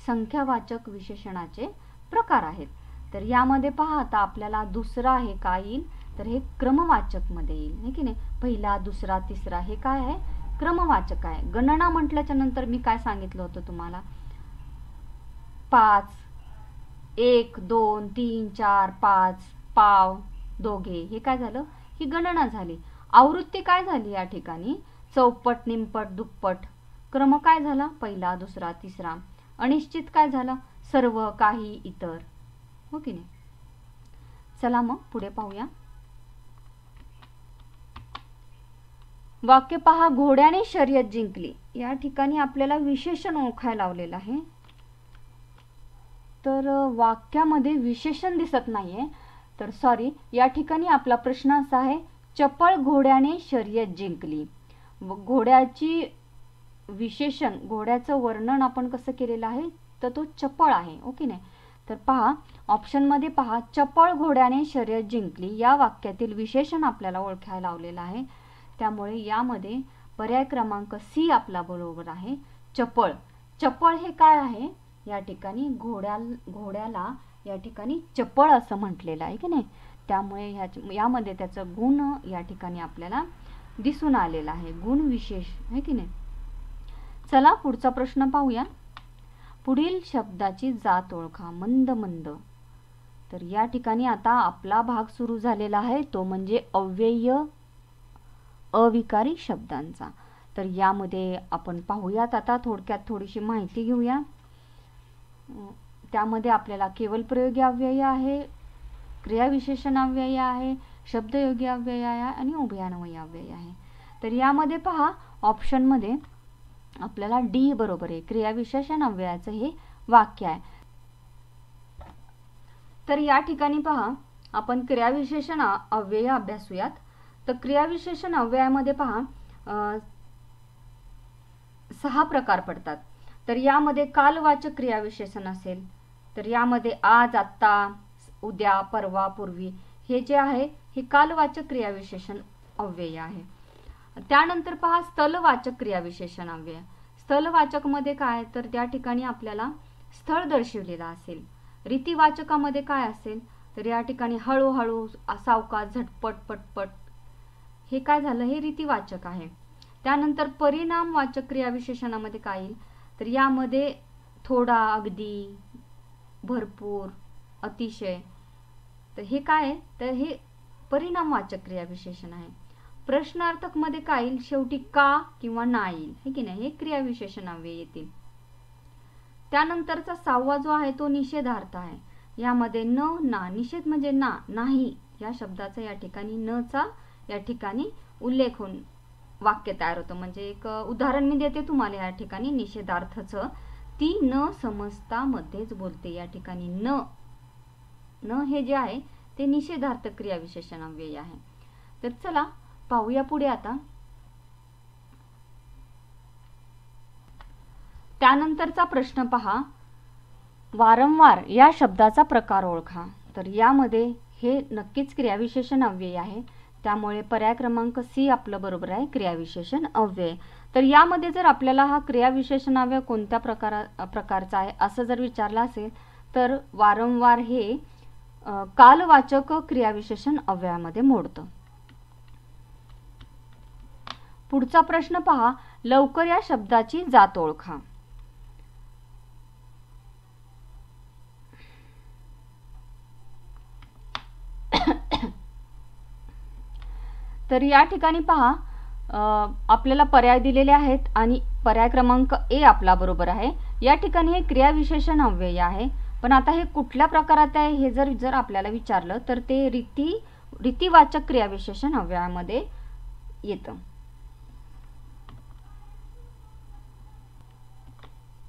संख्यावाचक विशेषणाचे प्रकार आहेत तर यामध्ये पहा आता आपल्याला दुसरा हे काय येईल तर हे क्रमवाचक मध्ये येईल नाही की नाही पहिला दुसरा तिसरा हे काय आहे क्रमवाचक आहे गणना म्हटल्याच्या नंतर मी काय सांगितलं होतं तुम्हाला पाच एक दोन तीन चार पाच पाव दोघे हे काय झालं ही गणना झाली आवृत्ती काय झाली या ठिकाणी चौपट निमपट दुप्पट क्रम काय झाला पहिला दुसरा तिसरा अनिश्चित काय झालं सर्व काही इतर हो की नाही चला मग पुढे पाहूया वाक्य पहा घोड्याने शर्यत जिंकली या ठिकाणी आपल्याला विशेषण ओळखायला लावलेलं आहे तर वाक्यामध्ये विशेषण दिसत नाहीये तर सॉरी या ठिकाणी आपला प्रश्न असा आहे चपळ घोड्याने शर्यत जिंकली घोड्याची विशेषण घोड्याचं वर्णन आपण कसं केलेलं आहे तर तो चपळ आहे ओके हो नाही तर पहा ऑप्शनमध्ये पहा चपळ घोड्याने शर्यत जिंकली या वाक्यातील विशेषण आपल्याला ओळखायला लावलेलं आहे त्यामुळे यामध्ये पर्याय क्रमांक सी आपला बरोबर आहे चपळ चपळ हे काय आहे या ठिकाणी घोड्या घोड्याला या ठिकाणी चपळ असं म्हटलेलं आहे की नाही त्यामुळे ह्या यामध्ये त्याचं गुण या ठिकाणी आपल्याला दिसून आलेला आहे गुण विशेष आहे की नाही चला पुढचा प्रश्न पाहूया पुढील शब्दाची जात ओळखा मंद मंद तर या ठिकाणी आता आपला भाग सुरू झालेला आहे तो म्हणजे अव्यय अविकारी शब्दांचा तर यामध्ये आपण पाहूयात आता थोडक्यात थोडीशी माहिती घेऊया त्यामध्ये आपल्याला केवल प्रयोगी अव्यय आहे क्रियाविशेषण अव्यय आहे शब्दयोगी अव्यय आहे आणि उभयान्वयी अव्यय आहे तर यामध्ये पहा ऑप्शनमध्ये आपल्याला डी बरोबर आहे क्रियाविशेषण अव्ययाचं हे वाक्य आहे तर या ठिकाणी पहा आपण क्रियाविशेषण अव्यय अभ्यासूयात तर क्रियाविशेषण अव्ययामध्ये पहा सहा प्रकार पडतात तर यामध्ये कालवाचक क्रियाविशेषण असेल तर यामध्ये आज आत्ता उद्या परवा पूर्वी हे जे आहे हे कालवाचक क्रियाविशेषण अव्यय आहे त्यानंतर पहा स्थलवाचक क्रियाविशेषण अव्यय मध्ये काय तर त्या ठिकाणी आपल्याला स्थळ दर्शवलेलं असेल रीतिवाचकामध्ये काय असेल तर या ठिकाणी हळूहळू सावका झटपट पटपट हे काय झालं हे रीतिवाचक आहे त्यानंतर परिणामवाचक क्रिया विशेषणामध्ये काय येईल तर यामध्ये थोडा अगदी भरपूर अतिशय तर हे काय आहे तर हे परिणामवाचक वाचक क्रियाविशेषण आहे प्रश्नार्थकमध्ये काय येईल शेवटी का किंवा ना येईल हे की नाही हे क्रियाविशेषणावे येतील त्यानंतरचा सहावा जो आहे तो निषेधार्थ आहे यामध्ये न ना निषेध म्हणजे ना नाही या शब्दाचा या ठिकाणी न चा या ठिकाणी उल्लेख होऊन वाक्य तयार होतं म्हणजे एक उदाहरण मी देते तुम्हाला या ठिकाणी निषेधार्थचं ती न समजता मध्येच बोलते या ठिकाणी न न हे जे आहे ते निषेधार्थ क्रियाविशेषण व्यय आहे तर चला पाहूया पुढे आता त्यानंतरचा प्रश्न पहा वारंवार या शब्दाचा प्रकार ओळखा तर यामध्ये हे नक्कीच क्रियाविशेषण अव्यय आहे त्यामुळे पर्याय क्रमांक सी आपलं बरोबर आहे क्रियाविशेषण अव्यय तर यामध्ये जर आपल्याला हा क्रियाविशेषण अव्यय कोणत्या प्रकारा प्रकारचा आहे असं जर विचारलं असेल तर वारंवार हे कालवाचक क्रियाविशेषण अव्ययामध्ये मोडतं पुढचा प्रश्न पहा लवकर या शब्दाची जात ओळखा तर या ठिकाणी पहा आपल्याला पर्याय दिलेले आहेत आणि पर्याय क्रमांक ए आपला बरोबर आहे या ठिकाणी हे क्रियाविशेषण अव्यय आहे पण आता हे कुठल्या प्रकारात आहे हे जर जर आपल्याला विचारलं तर ते रीती रीतीवाचक क्रियाविशेषण अव्ययामध्ये येतं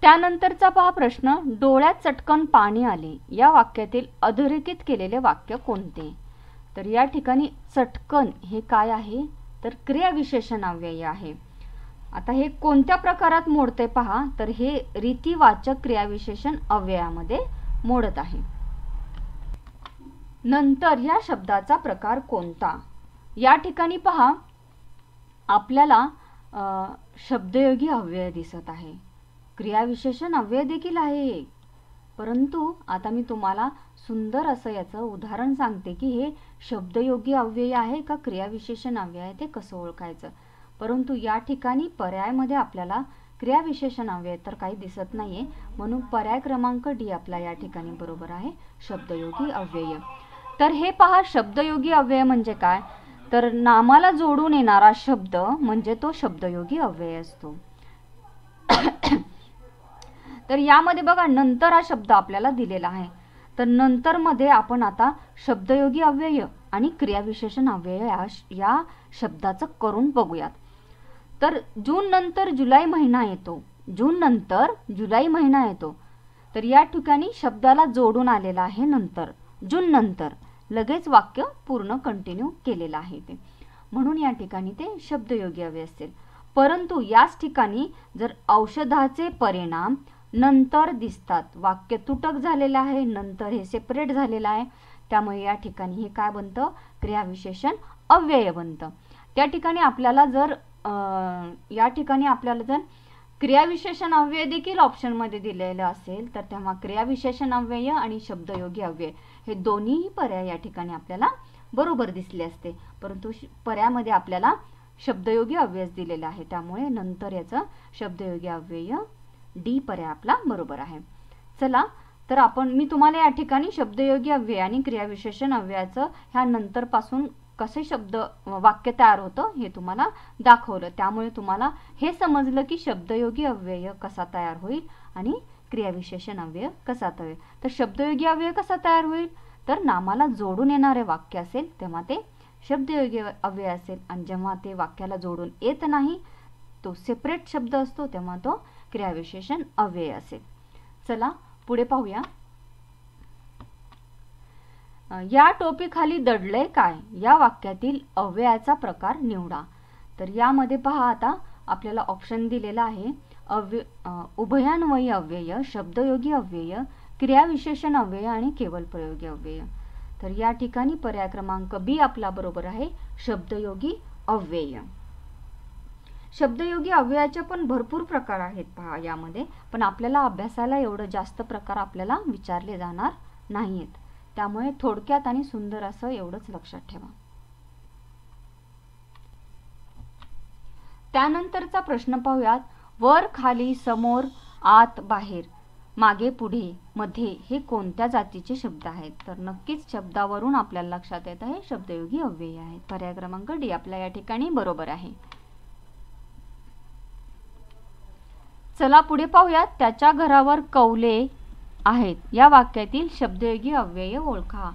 त्यानंतरचा पहा प्रश्न डोळ्यात चटकन पाणी आले या वाक्यातील अधोरेखित केलेले वाक्य कोणते तर या ठिकाणी चटकन हे काय आहे तर क्रियाविशेषण अव्यय आहे आता हे कोणत्या प्रकारात मोडते पहा तर हे रीतिवाचक क्रियाविशेषण अव्ययामध्ये मोडत आहे नंतर या शब्दाचा प्रकार कोणता या ठिकाणी पहा आपल्याला शब्दयोगी अव्यय दिसत आहे क्रियाविशेषण अव्यय देखील आहे परंतु आता मी तुम्हाला सुंदर असं याचं उदाहरण सांगते की हे शब्दयोगी अव्यय आहे का क्रियाविशेषण अव्यय आहे ते कसं ओळखायचं परंतु या ठिकाणी पर्यायमध्ये आपल्याला क्रियाविशेषण अव्यय तर काही दिसत नाहीये म्हणून पर्याय क्रमांक डी आपला या ठिकाणी बरोबर आहे शब्दयोगी अव्यय तर हे पहा शब्दयोगी अव्यय म्हणजे काय तर नामाला जोडून येणारा शब्द म्हणजे तो शब्दयोगी अव्यय असतो [coughs] तर यामध्ये बघा नंतर हा शब्द आपल्याला दिलेला आहे तर नंतर मध्ये आपण आता शब्दयोगी अव्यय आणि क्रियाविशेषण अव्यय या शब्दाच शब्दाचं करून बघूयात तर जून नंतर जुलै महिना येतो जून नंतर जुलै महिना येतो तर या ठिकाणी शब्दाला जोडून आलेला आहे नंतर जून नंतर लगेच वाक्य पूर्ण कंटिन्यू केलेलं आहे ते म्हणून या ठिकाणी ते शब्दयोगी अव्यय असेल परंतु याच ठिकाणी जर औषधाचे परिणाम नंतर दिसतात वाक्य तुटक झालेलं आहे नंतर हे सेपरेट झालेलं आहे त्यामुळे या ठिकाणी हे काय बनतं क्रियाविशेषण अव्यय बनतं त्या ठिकाणी आपल्याला जर या ठिकाणी आपल्याला जर क्रियाविशेषण अव्यय देखील ऑप्शनमध्ये दिलेलं असेल तर तेव्हा क्रियाविशेषण अव्यय आणि शब्दयोगी अव्यय हे दोन्हीही पर्याय या ठिकाणी आपल्याला बरोबर दिसले असते परंतु पर्यामध्ये आपल्याला शब्दयोगी अव्यय दिलेला आहे त्यामुळे नंतर याचं शब्दयोगी अव्यय डी पर्याय आपला बरोबर आहे चला तर आपण मी तुम्हाला या ठिकाणी शब्दयोगी अव्यय आणि क्रियाविशेषण अव्ययाचं ह्या नंतरपासून कसे शब्द वाक्य तयार होतं हे तुम्हाला दाखवलं त्यामुळे तुम्हाला हे समजलं की शब्दयोगी अव्यय कसा तयार होईल आणि क्रियाविशेषण अव्यय कसा तयार तर शब्दयोगी अव्यय कसा तयार होईल तर नामाला जोडून येणारे वाक्य असेल तेव्हा ते शब्दयोगी अव्यय असेल आणि जेव्हा ते वाक्याला जोडून येत नाही तो सेपरेट शब्द असतो तेव्हा तो क्रियाविशेषण अव्यय असेल चला पुढे पाहूया या खाली दडलंय काय या वाक्यातील अव्ययाचा प्रकार निवडा तर यामध्ये पहा आता आपल्याला ऑप्शन दिलेला आहे अव्य उभयान्वयी अव्यय शब्दयोगी अव्यय क्रियाविशेषण अव्यय आणि केवल प्रयोगी अव्यय तर या ठिकाणी पर्याय क्रमांक बी आपला बरोबर आहे शब्दयोगी अव्यय शब्दयोगी अव्ययाचे पण भरपूर प्रकार आहेत पहा यामध्ये पण आपल्याला अभ्यासाला एवढं जास्त प्रकार आपल्याला विचारले जाणार नाहीत त्यामुळे थोडक्यात आणि सुंदर असं एवढंच लक्षात ठेवा त्यानंतरचा प्रश्न पाहूयात वर खाली समोर आत बाहेर मागे पुढे मध्ये हे कोणत्या जातीचे शब्द आहेत तर नक्कीच शब्दावरून आपल्याला लक्षात येत आहे शब्दयोगी अव्यय आहेत पर्याय क्रमांक डी आपल्या या ठिकाणी बरोबर आहे चला पुढे पाहूया त्याच्या घरावर कौले आहेत या वाक्यातील शब्दयोगी अव्यय ओळखा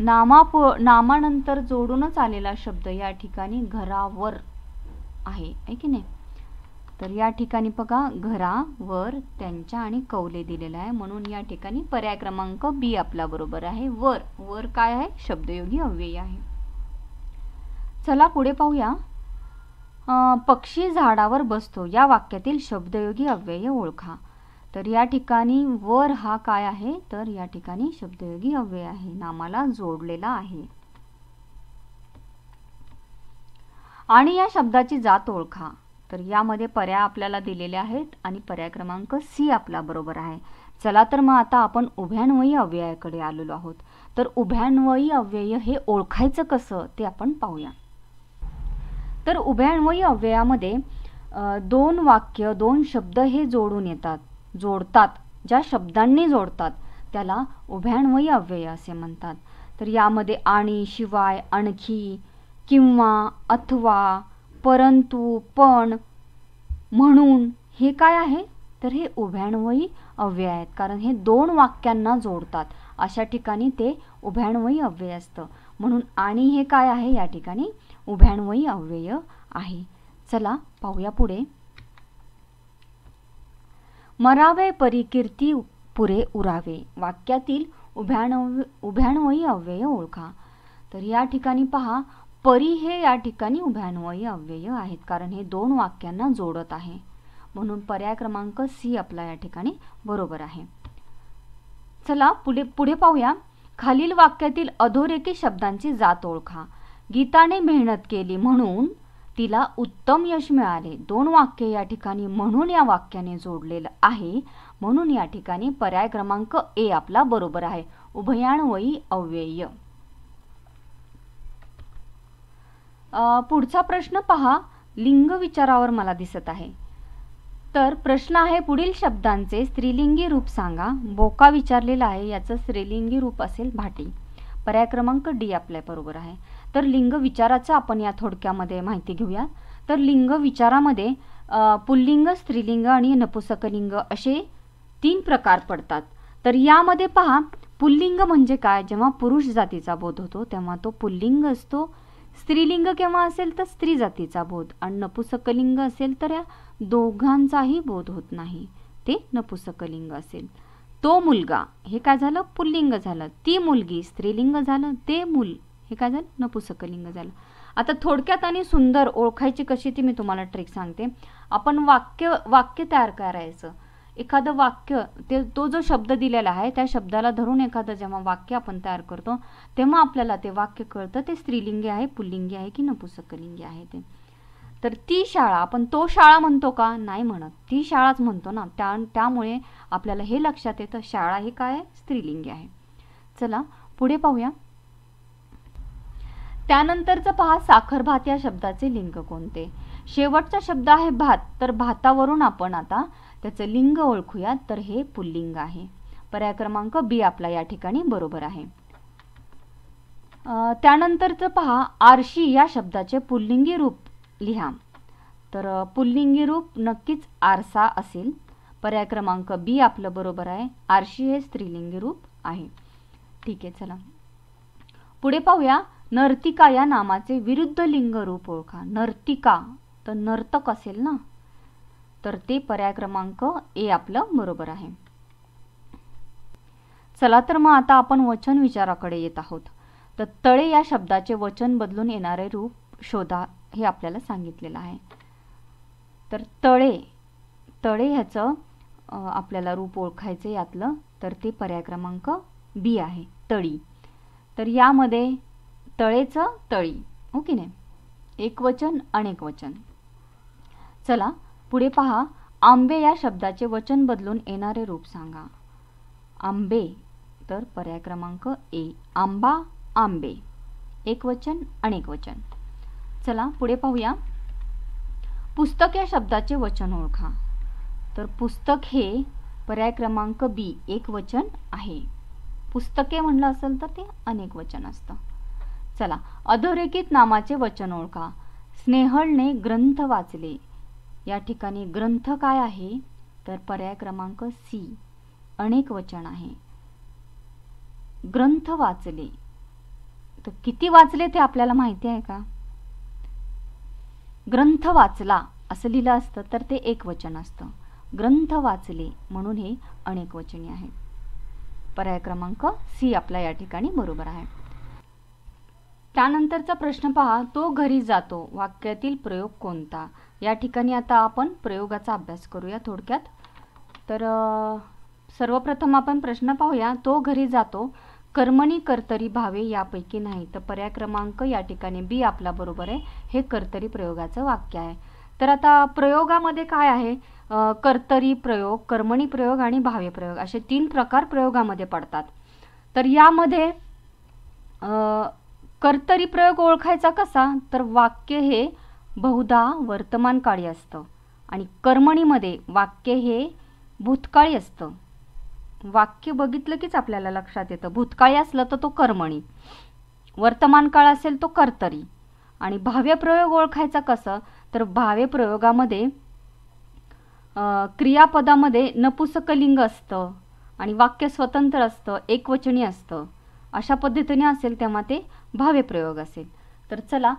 नामापो नामानंतर जोडूनच आलेला शब्द या ठिकाणी घरावर आहे आहे की नाही तर या ठिकाणी बघा घरावर त्यांच्या आणि कौले दिलेला आहे म्हणून या ठिकाणी पर्याय क्रमांक बी आपला बरोबर आहे वर वर काय आहे शब्दयोगी अव्यय आहे चला पुढे पाहूया पक्षी झाडावर बसतो या वाक्यातील शब्दयोगी अव्यय ओळखा तर या ठिकाणी वर हा काय आहे तर या ठिकाणी शब्दयोगी अव्यय आहे नामाला जोडलेला आहे आणि या शब्दाची जात ओळखा तर यामध्ये पर्याय आपल्याला दिलेले आहेत आणि पर्याय क्रमांक सी आपला बरोबर आहे चला तर मग आता आपण उभ्यान्वयी अव्ययाकडे आलेलो आहोत तर उभ्यान्वयी अव्यय हे ओळखायचं कसं ते आपण पाहूया तर उभयान्वयी अव्ययामध्ये दोन वाक्य दोन शब्द हे जोडून येतात जोडतात ज्या शब्दांनी जोडतात त्याला उभयान्वयी अव्यय असे म्हणतात तर यामध्ये आणि शिवाय आणखी किंवा अथवा परंतु पण म्हणून हे काय आहे तर हे उभ्यान्वयी अव्यय आहेत कारण हे दोन वाक्यांना जोडतात अशा ठिकाणी ते उभ्यान्वयी अव्यय असतं म्हणून आणि हे काय आहे या ठिकाणी उभ्यान्वयी अव्यय आहे चला पाहूया पुढे मरावे परिकीर्ती पुरे उरावे वाक्यातील उभ्यानव उभ्यान्वयी अव्यय ओळखा तर या ठिकाणी पहा परी हे या ठिकाणी उभ्यान्वयी अव्यय आहेत कारण हे दोन वाक्यांना जोडत आहे म्हणून पर्याय क्रमांक सी आपला या ठिकाणी बरोबर आहे चला पुढे पुढे पाहूया खालील वाक्यातील अधोरेखी शब्दांची जात ओळखा गीताने मेहनत केली म्हणून तिला उत्तम यश मिळाले दोन वाक्य या ठिकाणी म्हणून या वाक्याने जोडलेलं आहे म्हणून या ठिकाणी पर्याय क्रमांक ए आपला बरोबर आहे उभयान्वयी अव्यय पुढचा प्रश्न पहा लिंग विचारावर मला दिसत आहे तर प्रश्न आहे पुढील शब्दांचे स्त्रीलिंगी रूप सांगा बोका विचारलेला आहे याचं स्त्रीलिंगी रूप असेल भाटी पर्याय क्रमांक डी आपल्या बरोबर आहे तर लिंग विचाराचं आपण या थोडक्यामध्ये माहिती घेऊया तर लिंग विचारामध्ये पुल्लिंग स्त्रीलिंग आणि नपुसकलिंग असे तीन प्रकार पडतात तर यामध्ये पहा पुल्लिंग म्हणजे काय जेव्हा पुरुष जातीचा बोध होतो तेव्हा तो पुल्लिंग असतो स्त्रीलिंग केव्हा असेल तर स्त्री जातीचा बोध आणि नपुसकलिंग असेल तर या दोघांचाही बोध होत नाही ते नपुसकलिंग असेल तो मुलगा हे काय झालं पुल्लिंग झालं ती मुलगी स्त्रीलिंग झालं ते मुल हे काय झालं नपुसकलिंग झालं आता थोडक्यात आणि सुंदर ओळखायची कशी ती मी तुम्हाला ट्रिक सांगते आपण वाक्य वाक्य तयार करायचं एखादं वाक्य ते तो जो शब्द दिलेला आहे त्या शब्दाला धरून एखादं जेव्हा वाक्य आपण तयार करतो तेव्हा आपल्याला ते वाक्य कळतं ते स्त्रीलिंगी आहे पुल्लिंगी आहे की नपुसकलिंगी आहे ते तर ती शाळा आपण तो शाळा म्हणतो का नाही म्हणत ती शाळाच म्हणतो ना त्या त्यामुळे आपल्याला हे लक्षात येतं शाळा हे काय स्त्रीलिंगी आहे चला पुढे पाहूया त्यानंतरचं पहा साखर भात या शब्दाचे लिंग कोणते शेवटचा शब्द आहे भात तर भातावरून आपण आता त्याचं लिंग ओळखूया तर हे पुल्लिंग आहे पर्याय क्रमांक बी आपला या ठिकाणी बरोबर आहे त्यानंतरचं पहा आरशी या शब्दाचे पुल्लिंगी रूप लिहा तर पुल्लिंगी रूप नक्कीच आरसा असेल पर्याय क्रमांक बी आपलं बरोबर आहे आरशी हे स्त्रीलिंगी रूप आहे ठीक आहे चला पुढे पाहूया नर्तिका या नामाचे विरुद्ध लिंग रूप ओळखा नर्तिका तर नर्तक असेल ना तर ते पर्याय क्रमांक ए आपलं बरोबर आहे चला तर मग आता आपण वचन विचाराकडे येत आहोत तर तळे या शब्दाचे वचन बदलून येणारे रूप शोधा हे आपल्याला सांगितलेलं आहे तर तळे तळे ह्याचं आपल्याला रूप ओळखायचं यातलं तर ते पर्याय क्रमांक बी आहे तळी तर यामध्ये तळेचं तळी हो की नाही एकवचन वचन चला पुढे पहा आंबे या शब्दाचे वचन बदलून येणारे रूप सांगा आंबे तर पर्याय क्रमांक ए आंबा आंबे एकवचन वचन चला पुढे पाहूया पुस्तक या शब्दाचे वचन ओळखा तर पुस्तक हे पर्याय क्रमांक बी एक वचन आहे पुस्तके म्हणलं असेल तर ते अनेक वचन असतं चला अधोरेखित नामाचे वचन ओळखा स्नेहळने ग्रंथ वाचले या ठिकाणी ग्रंथ काय आहे तर पर्याय क्रमांक सी अनेक वचन आहे ग्रंथ वाचले तर किती वाचले ते आपल्याला माहिती आहे का ग्रंथ वाचला असं लिहिलं असतं तर ते एक वचन असतं ग्रंथ वाचले म्हणून हे अनेक वचने आहेत पर्याय क्रमांक सी आपला या ठिकाणी बरोबर आहे त्यानंतरचा प्रश्न पहा तो घरी जातो वाक्यातील प्रयोग कोणता या ठिकाणी आता आपण प्रयोगाचा अभ्यास करूया थोडक्यात तर सर्वप्रथम आपण प्रश्न पाहूया तो घरी जातो कर्मणी कर्तरी भावे यापैकी नाही तर पर्याय क्रमांक या ठिकाणी बी आपला बरोबर आहे हे कर्तरी प्रयोगाचं वाक्य आहे तर आता प्रयोगामध्ये काय आहे कर्तरी प्रयोग कर्मणी प्रयोग आणि भावे प्रयोग असे तीन प्रकार प्रयोगामध्ये पडतात तर यामध्ये कर्तरी प्रयोग ओळखायचा कसा तर वाक्य हे बहुधा वर्तमानकाळी असतं आणि कर्मणीमध्ये वाक्य हे भूतकाळी असतं वाक्य बघितलं कीच आपल्याला लक्षात येतं भूतकाळी असलं तर तो कर्मणी वर्तमान काळ असेल तो कर्तरी आणि भाव्य प्रयोग ओळखायचा कसं तर भाव्य प्रयोगामध्ये क्रियापदामध्ये नपुसकलिंग असतं आणि वाक्य स्वतंत्र असतं एकवचनी असतं अशा पद्धतीने असेल तेव्हा ते भाव्यप्रयोग असेल तर चला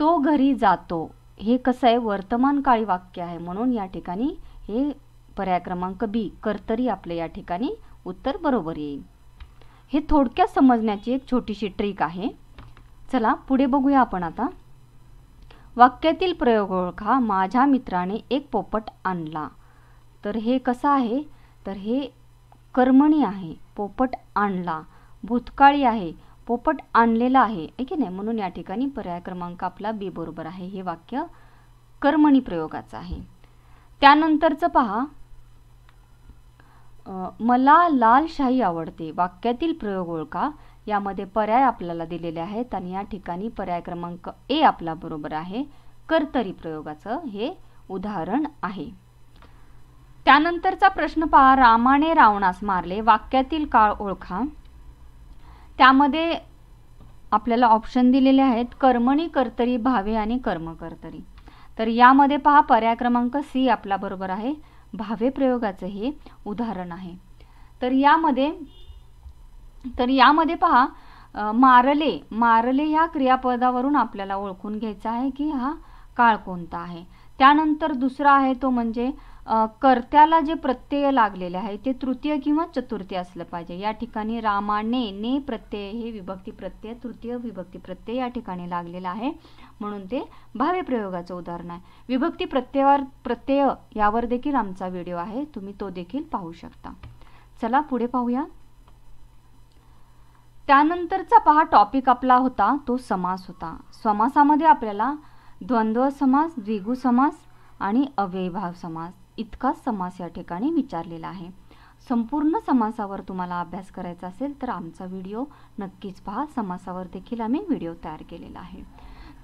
तो घरी जातो हे कसं आहे वर्तमान काळी वाक्य आहे म्हणून या ठिकाणी हे पर्याय क्रमांक बी कर्तरी आपले या ठिकाणी उत्तर बरोबर येईल हे थोडक्यात समजण्याची एक छोटीशी ट्रिक आहे चला पुढे बघूया आपण आता वाक्यातील प्रयोग ओळखा माझ्या मित्राने एक पोपट आणला तर हे कसं आहे तर हे कर्मणी आहे पोपट आणला भूतकाळी आहे पोपट आणलेला आहे आहे की नाही म्हणून या ठिकाणी पर्याय क्रमांक आपला बी बरोबर आहे हे वाक्य कर्मणी प्रयोगाचं आहे त्यानंतरचं पहा मला लाल शाही आवडते वाक्यातील प्रयोग ओळखा यामध्ये पर्याय आपल्याला दिलेले आहेत आणि या ठिकाणी पर्याय क्रमांक ए आपला बरोबर आहे कर्तरी प्रयोगाचं हे उदाहरण आहे त्यानंतरचा प्रश्न पहा रामाने रावणास मारले वाक्यातील काळ ओळखा त्यामध्ये आपल्याला ऑप्शन दिलेले आहेत कर्मणी कर्तरी भावे आणि कर्मकर्तरी तर यामध्ये पहा पर्याय क्रमांक सी आपला बरोबर आहे भावे प्रयोगाचं हे उदाहरण आहे तर यामध्ये तर यामध्ये पहा मारले मारले ह्या क्रियापदावरून आपल्याला ओळखून घ्यायचं आहे की हा काळ कोणता आहे त्यानंतर दुसरा आहे तो म्हणजे कर्त्याला जे प्रत्यय लागलेले आहे ते तृतीय किंवा चतुर्थी असलं पाहिजे या ठिकाणी रामाने ने प्रत्यय हे विभक्ती प्रत्यय तृतीय विभक्ती प्रत्यय या ठिकाणी लागलेला आहे म्हणून ते भावे प्रयोगाचं उदाहरण आहे विभक्ती प्रत्ययावर प्रत्यय यावर देखील आमचा व्हिडिओ आहे तुम्ही तो देखील पाहू शकता चला पुढे पाहूया त्यानंतरचा पहा टॉपिक आपला होता तो समास होता समासामध्ये आपल्याला द्वंद्व समास द्विगु समास आणि अव्ययभाव समास इतकाच समास या ठिकाणी विचारलेला आहे संपूर्ण समासावर तुम्हाला अभ्यास करायचा असेल तर आमचा व्हिडिओ नक्कीच पहा समासावर देखील आम्ही व्हिडिओ तयार केलेला आहे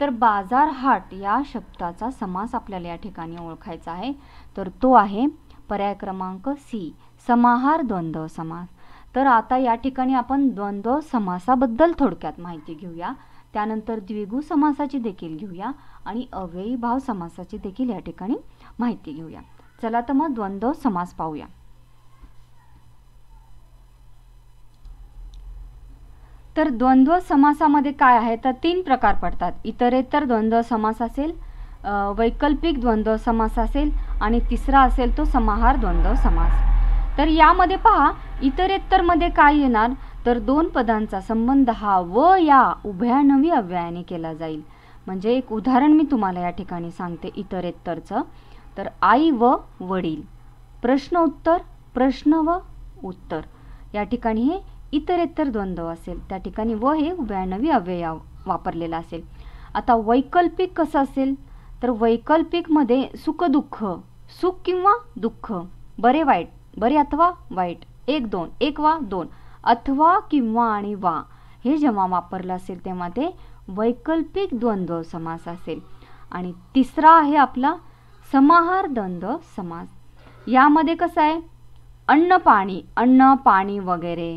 तर बाजार हाट या शब्दाचा समास आपल्याला या ठिकाणी ओळखायचा आहे तर तो आहे पर्याय क्रमांक सी समाहार द्वंद्व समास तर आता या ठिकाणी आपण द्वंद्व समासाबद्दल थोडक्यात माहिती घेऊया त्यानंतर द्विगु समासाची देखील घेऊया आणि अव्ययीभाव समासाची देखील या ठिकाणी माहिती घेऊया चला तर मग द्वंद्व समास पाहूया तर द्वंद्व समासामध्ये काय आहे तर तीन प्रकार पडतात इतरेतर द्वंद्व समास असेल वैकल्पिक द्वंद्व समास असेल आणि तिसरा असेल तो समाहार द्वंद्व समास तर यामध्ये पहा मध्ये काय येणार तर दोन पदांचा संबंध हा व या उभ्या नवी अव्ययाने केला जाईल म्हणजे एक उदाहरण मी तुम्हाला या ठिकाणी सांगते इतरेत्तरचं तर आई व वडील प्रश्न उत्तर प्रश्न व उत्तर या ठिकाणी हे इतर द्वंद्व असेल त्या ठिकाणी व हे ब्याण्णवी अव्यय वापरलेला असेल आता वैकल्पिक कसं असेल तर वैकल्पिकमध्ये सुखदुःख सुख किंवा दुःख बरे वाईट बरे अथवा वाईट एक दोन एक वा दोन अथवा किंवा आणि वा हे जेव्हा वापरलं असेल तेव्हा ते वैकल्पिक द्वंद्व समास असेल आणि तिसरा आहे आपला समाहार द्वंद्व समास यामध्ये कसं आहे अन्न पाणी अन्न पाणी वगैरे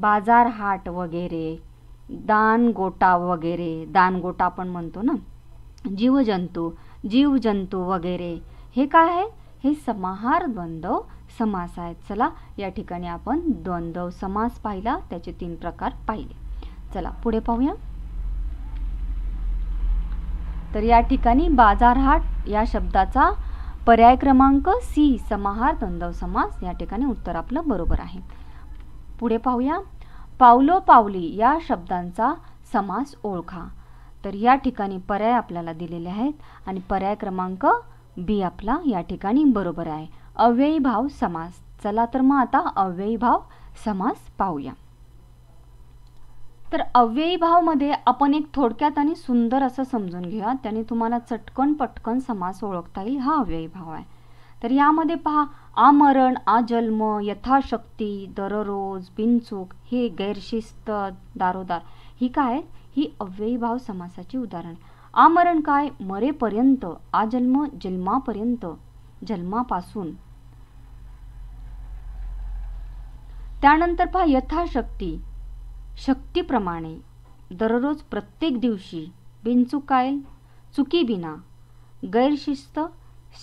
बाजार हाट वगैरे दान गोटा वगैरे दान गोटा आपण म्हणतो ना जीवजंतू जीवजंतू वगैरे हे काय आहे हे समाहार द्वंद्व समास आहेत चला या ठिकाणी आपण द्वंद्व समास पाहिला त्याचे तीन प्रकार पाहिले चला पुढे पाहूया तर या ठिकाणी बाजारहाट या शब्दाचा पर्याय क्रमांक सी समाहार द्वंद्व समास या ठिकाणी उत्तर आपलं बरोबर आहे पुढे पाहूया पावलो पावली या शब्दांचा समास ओळखा तर या ठिकाणी पर्याय आपल्याला दिलेले आहेत आणि पर्याय क्रमांक बी आपला या ठिकाणी बरोबर आहे अव्ययीभाव समास चला तर मग आता अव्ययीभाव समास पाहूया तर अव्ययी भावमध्ये आपण एक थोडक्यात आणि सुंदर असं समजून घेऊया त्याने तुम्हाला चटकन पटकन समास ओळखता येईल हा अव्ययी भाव आहे तर यामध्ये पहा आमरण आजन्म यथाशक्ती दररोज बिनचूक हे गैरशिस्त दारोदार ही काय ही अव्ययी भाव समासाची उदाहरण आमरण काय मरेपर्यंत आजन्म जन्मापर्यंत जन्मापासून त्यानंतर पहा यथाशक्ती शक्तीप्रमाणे दररोज प्रत्येक दिवशी बिनचुकायल बिना गैरशिस्त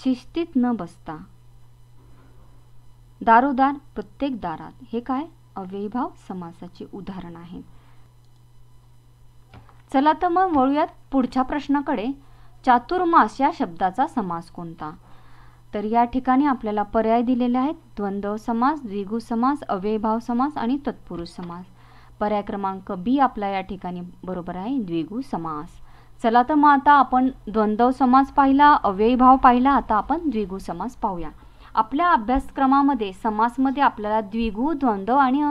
शिस्तीत न बसता दारोदार प्रत्येक दारात हे काय अव्ययभाव समासाचे उदाहरण आहे चला तर मग वळूयात पुढच्या प्रश्नाकडे चातुर्मास या शब्दाचा समास कोणता तर या ठिकाणी आपल्याला पर्याय दिलेले आहेत द्वंद्व समास द्विगु समास अव्ययभाव समास आणि तत्पुरुष समास पर्याय क्रमांक बी आपला या ठिकाणी बरोबर आहे द्विगु समास चला तर मग आता आपण द्वंद्व समास पाहिला अव्ययी पाहिला आता आपण द्विगु समास पाहूया आपल्या अभ्यासक्रमामध्ये समासमध्ये आपल्याला द्विगु द्वंद्व आणि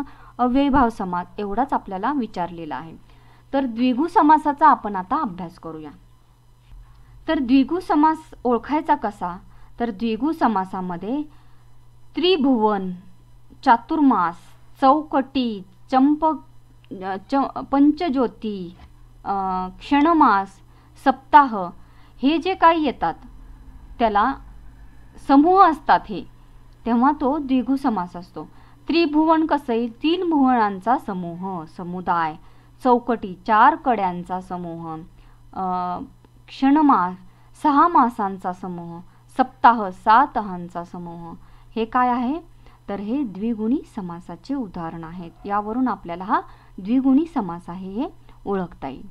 अव्ययीभाव समास एवढाच आपल्याला विचारलेला आहे तर द्विगु समासाचा आपण आता अभ्यास करूया तर द्विगु समास ओळखायचा कसा तर द्विगु समासामध्ये त्रिभुवन चातुर्मास चौकटी चंपक च पंचज्योती क्षणमास सप्ताह हे जे काही येतात त्याला समूह असतात हे तेव्हा तो द्विगु समास असतो त्रिभुवन कसं आहे तीन भुवनांचा समूह समुदाय चौकटी चार कड्यांचा समूह क्षणमास सहा मासांचा समूह सप्ताह सातहांचा समूह हे काय आहे तर हे द्विगुणी समासाचे उदाहरण आहेत यावरून आपल्याला हा द्विगुणी समास आहे हे ओळखता येईल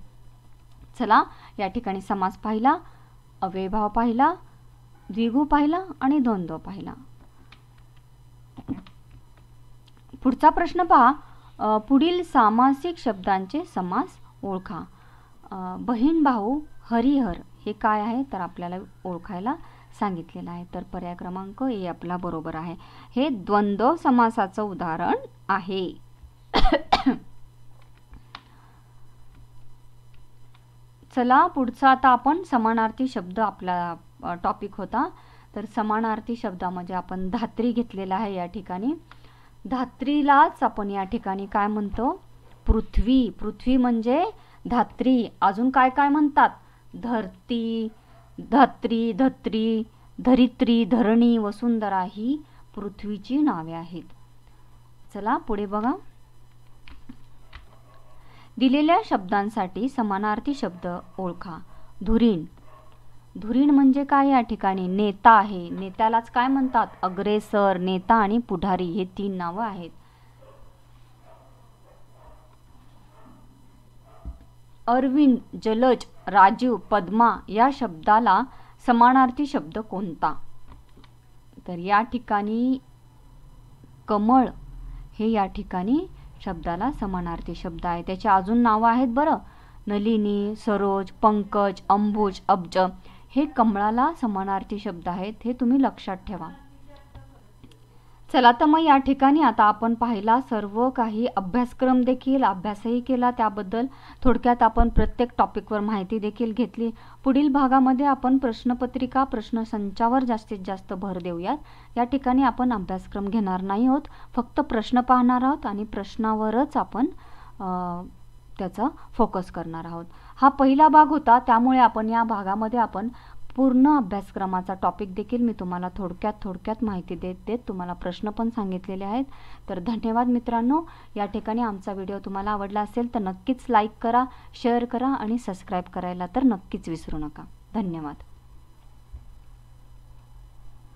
चला या ठिकाणी समास पाहिला अव्ययभाव पाहिला द्विगु पाहिला आणि द्वंद्व पाहिला पुढचा प्रश्न पहा पुढील सामासिक शब्दांचे समास ओळखा बहीण भाऊ हरिहर हे काय आहे तर आपल्याला ओळखायला सांगितलेलं आहे तर पर्याय क्रमांक ए आपला बरोबर आहे हे द्वंद्व समासाचं उदाहरण आहे चला पुढचा आता आपण समानार्थी शब्द आपला टॉपिक होता तर समानार्थी शब्द म्हणजे आपण धात्री घेतलेला आहे या ठिकाणी धात्रीलाच आपण या ठिकाणी काय म्हणतो पृथ्वी पृथ्वी म्हणजे धात्री अजून काय काय म्हणतात धरती धात्री धत्री धरित्री धरणी वसुंधरा ही पृथ्वीची नावे आहेत चला पुढे बघा दिलेल्या शब्दांसाठी समानार्थी शब्द ओळखा धुरीण धुरीण म्हणजे काय या ठिकाणी नेता आहे नेत्यालाच काय म्हणतात अग्रेसर नेता आणि पुढारी हे तीन नाव आहेत अरविंद जलज राजीव पद्मा या शब्दाला समानार्थी शब्द कोणता तर या ठिकाणी कमळ हे या ठिकाणी शब्दाला समानार्थी शब्द आहे त्याचे अजून नावं आहेत बरं नलिनी सरोज पंकज अंबुज अब्ज हे कमळाला समानार्थी शब्द आहेत हे तुम्ही लक्षात ठेवा चला तर मग या ठिकाणी आता आपण पाहिला सर्व काही अभ्यासक्रम देखील अभ्यासही केला त्याबद्दल थोडक्यात आपण प्रत्येक टॉपिकवर माहिती देखील घेतली पुढील भागामध्ये आपण प्रश्नपत्रिका प्रश्नसंचावर जास्तीत जास्त भर देऊयात या ठिकाणी आपण अभ्यासक्रम घेणार नाही आहोत फक्त प्रश्न पाहणार आहोत आणि प्रश्नावरच आपण त्याचा फोकस करणार आहोत हा पहिला भाग होता त्यामुळे आपण या भागामध्ये आपण पूर्ण अभ्यासक्रमाचा टॉपिक देखील मी तुम्हाला थोडक्यात थोडक्यात माहिती देत देत तुम्हाला प्रश्न पण सांगितलेले आहेत तर धन्यवाद मित्रांनो या ठिकाणी आमचा व्हिडिओ तुम्हाला आवडला असेल तर नक्कीच लाईक करा शेअर करा आणि सबस्क्राईब करायला तर नक्कीच विसरू नका धन्यवाद